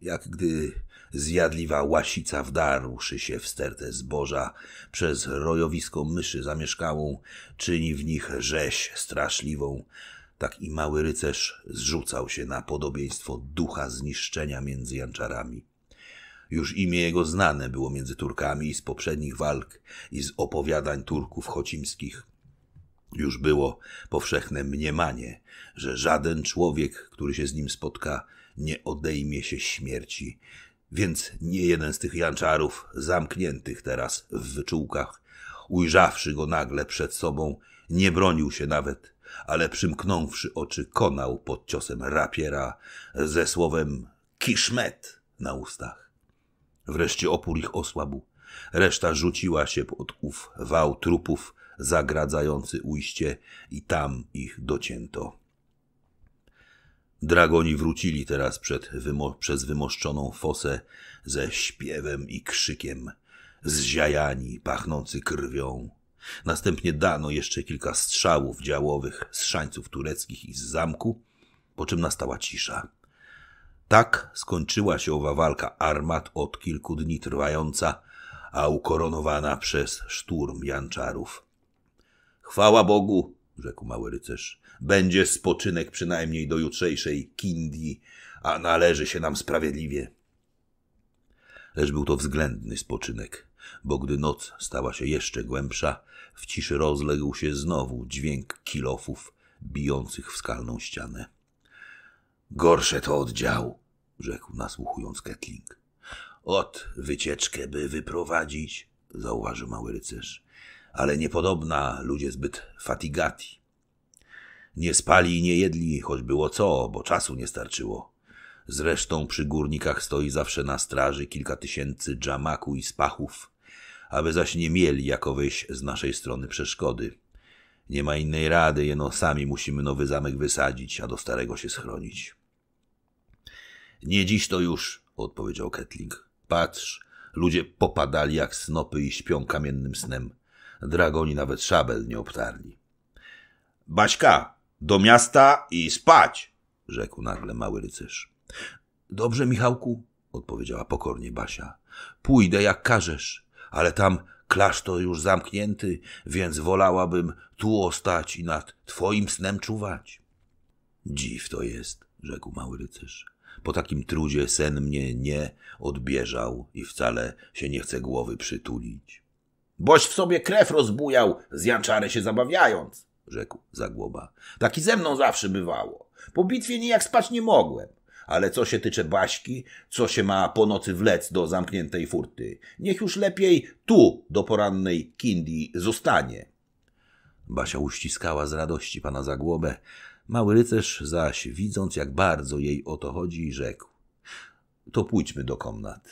Jak gdy Zjadliwa łasica wdarłszy się w stertę zboża przez rojowisko myszy zamieszkałą, czyni w nich rzeź straszliwą. Tak i mały rycerz zrzucał się na podobieństwo ducha zniszczenia między janczarami. Już imię jego znane było między Turkami z poprzednich walk i z opowiadań Turków chocimskich. Już było powszechne mniemanie, że żaden człowiek, który się z nim spotka, nie odejmie się śmierci, więc nie jeden z tych janczarów, zamkniętych teraz w wyczółkach, ujrzawszy go nagle przed sobą, nie bronił się nawet, ale przymknąwszy oczy, konał pod ciosem rapiera ze słowem kiszmet na ustach. Wreszcie opór ich osłabł. Reszta rzuciła się pod ów wał trupów, zagradzający ujście i tam ich docięto. Dragoni wrócili teraz wymo przez wymoszczoną fosę ze śpiewem i krzykiem, zziajani, pachnący krwią. Następnie dano jeszcze kilka strzałów działowych z szańców tureckich i z zamku, po czym nastała cisza. Tak skończyła się owa walka armat od kilku dni trwająca, a ukoronowana przez szturm janczarów. Chwała Bogu, rzekł mały rycerz będzie spoczynek przynajmniej do jutrzejszej kindi, a należy się nam sprawiedliwie. Lecz był to względny spoczynek, bo gdy noc stała się jeszcze głębsza, w ciszy rozległ się znowu dźwięk kilofów bijących w skalną ścianę. Gorsze to oddział, rzekł nasłuchując Ketling. Ot wycieczkę by wyprowadzić, zauważył mały rycerz. Ale niepodobna ludzie zbyt fatigati. Nie spali i nie jedli, choć było co, bo czasu nie starczyło. Zresztą przy górnikach stoi zawsze na straży kilka tysięcy dżamaku i spachów, aby zaś nie mieli jakowejś z naszej strony przeszkody. Nie ma innej rady, jeno sami musimy nowy zamek wysadzić, a do starego się schronić. Nie dziś to już, odpowiedział Ketling. Patrz, ludzie popadali jak snopy i śpią kamiennym snem. Dragoni nawet szabel nie obtarli. Baśka, do miasta i spać, rzekł nagle mały rycerz. Dobrze, Michałku, odpowiedziała pokornie Basia. Pójdę jak każesz, ale tam klasztor już zamknięty, więc wolałabym tu ostać i nad twoim snem czuwać. Dziw to jest, rzekł mały rycerz. Po takim trudzie sen mnie nie odbierzał i wcale się nie chce głowy przytulić. Boś w sobie krew rozbujał, z się zabawiając, rzekł Zagłoba. Tak i ze mną zawsze bywało. Po bitwie nijak spać nie mogłem. Ale co się tyczy Baśki, co się ma po nocy wlec do zamkniętej furty? Niech już lepiej tu do porannej kindi zostanie. Basia uściskała z radości pana Zagłobę. Mały rycerz zaś, widząc jak bardzo jej o to chodzi, rzekł. To pójdźmy do komnat.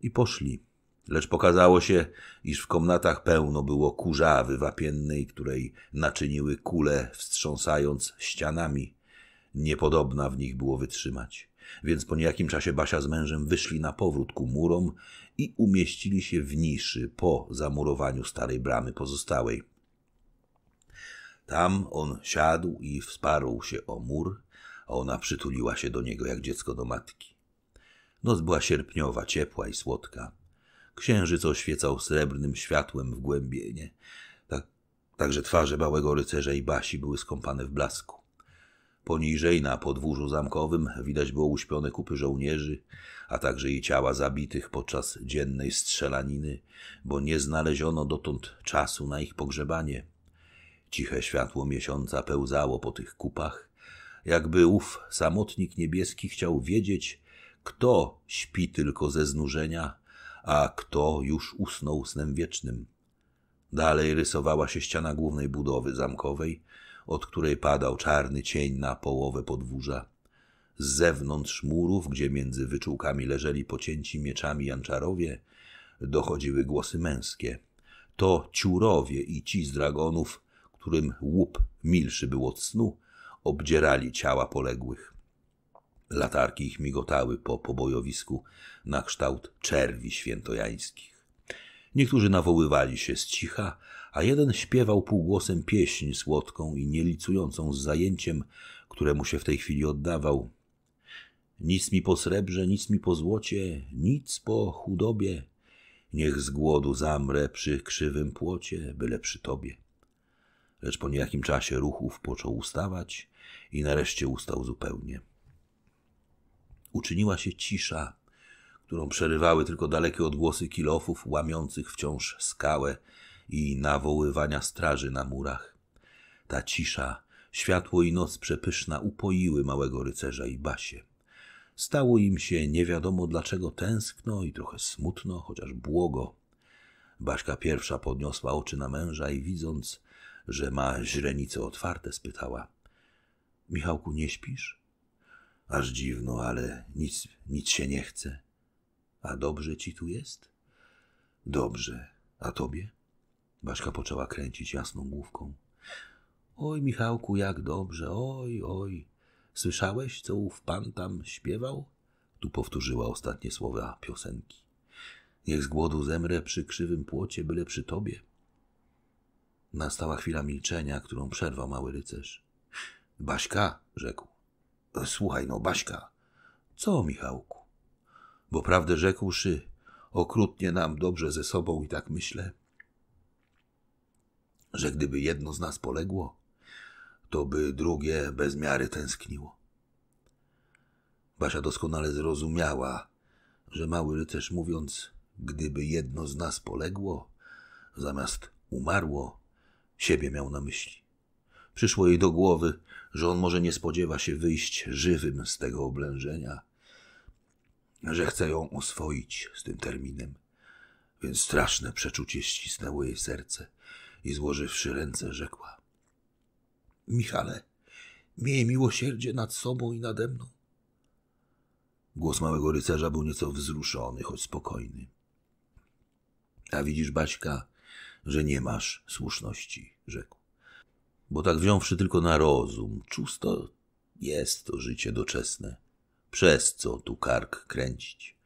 I poszli lecz pokazało się, iż w komnatach pełno było kurzawy wapiennej, której naczyniły kule, wstrząsając ścianami. Niepodobna w nich było wytrzymać. Więc po niejakim czasie Basia z mężem wyszli na powrót ku murom i umieścili się w niszy po zamurowaniu starej bramy pozostałej. Tam on siadł i wsparł się o mur, a ona przytuliła się do niego jak dziecko do matki. Noc była sierpniowa, ciepła i słodka. Księżyc oświecał srebrnym światłem w głębienie. Tak, także twarze Bałego Rycerza i Basi były skąpane w blasku. Poniżej, na podwórzu zamkowym, widać było uśpione kupy żołnierzy, a także i ciała zabitych podczas dziennej strzelaniny, bo nie znaleziono dotąd czasu na ich pogrzebanie. Ciche światło miesiąca pełzało po tych kupach, jakby ów samotnik niebieski chciał wiedzieć, kto śpi tylko ze znużenia, a kto już usnął snem wiecznym. Dalej rysowała się ściana głównej budowy zamkowej, od której padał czarny cień na połowę podwórza. Z zewnątrz murów, gdzie między wyczółkami leżeli pocięci mieczami janczarowie, dochodziły głosy męskie. To ciurowie i ci z dragonów, którym łup milszy był od snu, obdzierali ciała poległych. Latarki ich migotały po pobojowisku na kształt czerwi świętojańskich. Niektórzy nawoływali się z cicha, a jeden śpiewał półgłosem pieśń słodką i nielicującą z zajęciem, któremu się w tej chwili oddawał. Nic mi po srebrze, nic mi po złocie, nic po chudobie. Niech z głodu zamrę przy krzywym płocie, byle przy tobie. Lecz po niejakim czasie ruchów począł ustawać i nareszcie ustał zupełnie uczyniła się cisza, którą przerywały tylko dalekie odgłosy kilofów łamiących wciąż skałę i nawoływania straży na murach. Ta cisza, światło i noc przepyszna upoiły małego rycerza i Basie. Stało im się nie wiadomo dlaczego tęskno i trochę smutno, chociaż błogo. Baśka pierwsza podniosła oczy na męża i widząc, że ma źrenice otwarte, spytała – Michałku, nie śpisz? Aż dziwno, ale nic, nic się nie chce. A dobrze ci tu jest? Dobrze. A tobie? Baśka poczęła kręcić jasną główką. Oj, Michałku, jak dobrze, oj, oj. Słyszałeś, co ów pan tam śpiewał? Tu powtórzyła ostatnie słowa piosenki. Niech z głodu zemrę przy krzywym płocie, byle przy tobie. Nastała chwila milczenia, którą przerwał mały rycerz. Baśka, rzekł. Słuchaj no, Baśka. Co, Michałku? Bo prawdę rzekłszy, okrutnie nam dobrze ze sobą i tak myślę, że gdyby jedno z nas poległo, to by drugie bez miary tęskniło. Basia doskonale zrozumiała, że mały rycerz mówiąc, gdyby jedno z nas poległo, zamiast umarło, siebie miał na myśli. Przyszło jej do głowy, że on może nie spodziewa się wyjść żywym z tego oblężenia, że chce ją oswoić z tym terminem. Więc straszne przeczucie ścisnęło jej serce i złożywszy ręce rzekła: Michale, miej miłosierdzie nad sobą i nade mną. Głos małego rycerza był nieco wzruszony, choć spokojny. A widzisz, Baśka, że nie masz słuszności, rzekł bo tak wziąwszy tylko na rozum, czusto jest to życie doczesne. Przez co tu kark kręcić?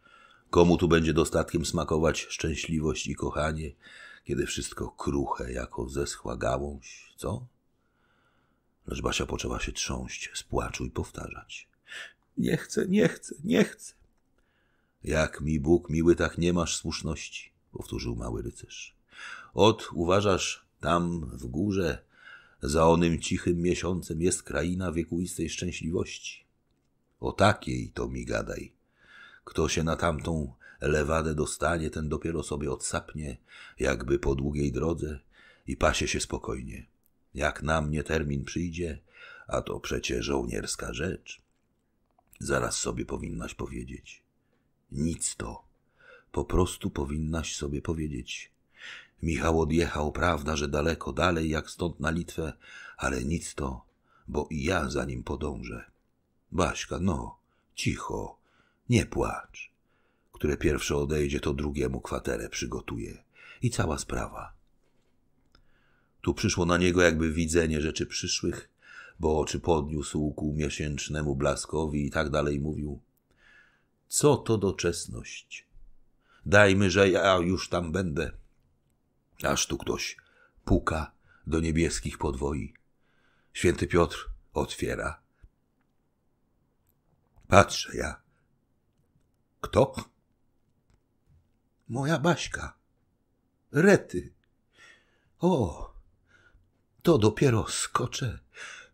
Komu tu będzie dostatkiem smakować szczęśliwość i kochanie, kiedy wszystko kruche jako zeschła gałąź, co? Lecz Basia poczęła się trząść z płaczu i powtarzać. Nie chcę, nie chcę, nie chcę. Jak mi Bóg miły, tak nie masz słuszności, powtórzył mały rycerz. Ot, uważasz, tam w górze za onym cichym miesiącem jest kraina wiekuistej szczęśliwości. O takiej to mi gadaj. Kto się na tamtą lewadę dostanie, ten dopiero sobie odsapnie, jakby po długiej drodze i pasie się spokojnie. Jak na mnie termin przyjdzie, a to przecie żołnierska rzecz. Zaraz sobie powinnaś powiedzieć. Nic to. Po prostu powinnaś sobie powiedzieć. Michał odjechał, prawda, że daleko dalej jak stąd na Litwę, ale nic to, bo i ja za nim podążę. Baśka, no, cicho, nie płacz. Które pierwsze odejdzie, to drugiemu kwaterę przygotuje. I cała sprawa. Tu przyszło na niego jakby widzenie rzeczy przyszłych, bo oczy podniósł ku miesięcznemu blaskowi i tak dalej mówił. Co to doczesność? Dajmy, że ja już tam będę. Aż tu ktoś puka do niebieskich podwoi. Święty Piotr otwiera. Patrzę ja. Kto? Moja Baśka. Rety. O, to dopiero skoczę.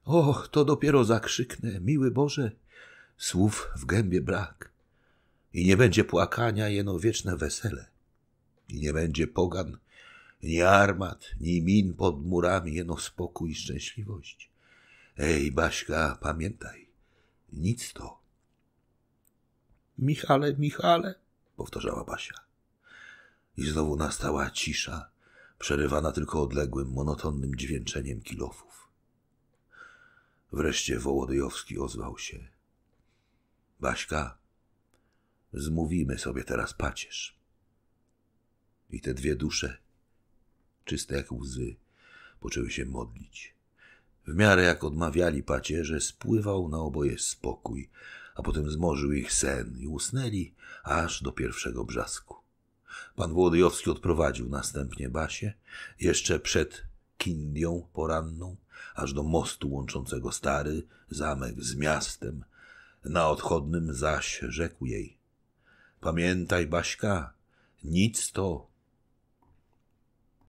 O, to dopiero zakrzyknę. Miły Boże, słów w gębie brak. I nie będzie płakania, jeno wieczne wesele. I nie będzie pogan, ni armat, ni min pod murami, jeno spokój i szczęśliwość. Ej, Baśka, pamiętaj, nic to. Michale, Michale, powtarzała Basia. I znowu nastała cisza, przerywana tylko odległym, monotonnym dźwięczeniem kilofów. Wreszcie Wołodyjowski ozwał się. Baśka, zmówimy sobie teraz pacierz. I te dwie dusze czyste jak łzy, poczęły się modlić. W miarę jak odmawiali pacierze, spływał na oboje spokój, a potem zmorzył ich sen i usnęli aż do pierwszego brzasku. Pan Włodyjowski odprowadził następnie Basię, jeszcze przed kindią poranną, aż do mostu łączącego stary zamek z miastem. Na odchodnym zaś rzekł jej: Pamiętaj, Baśka, nic to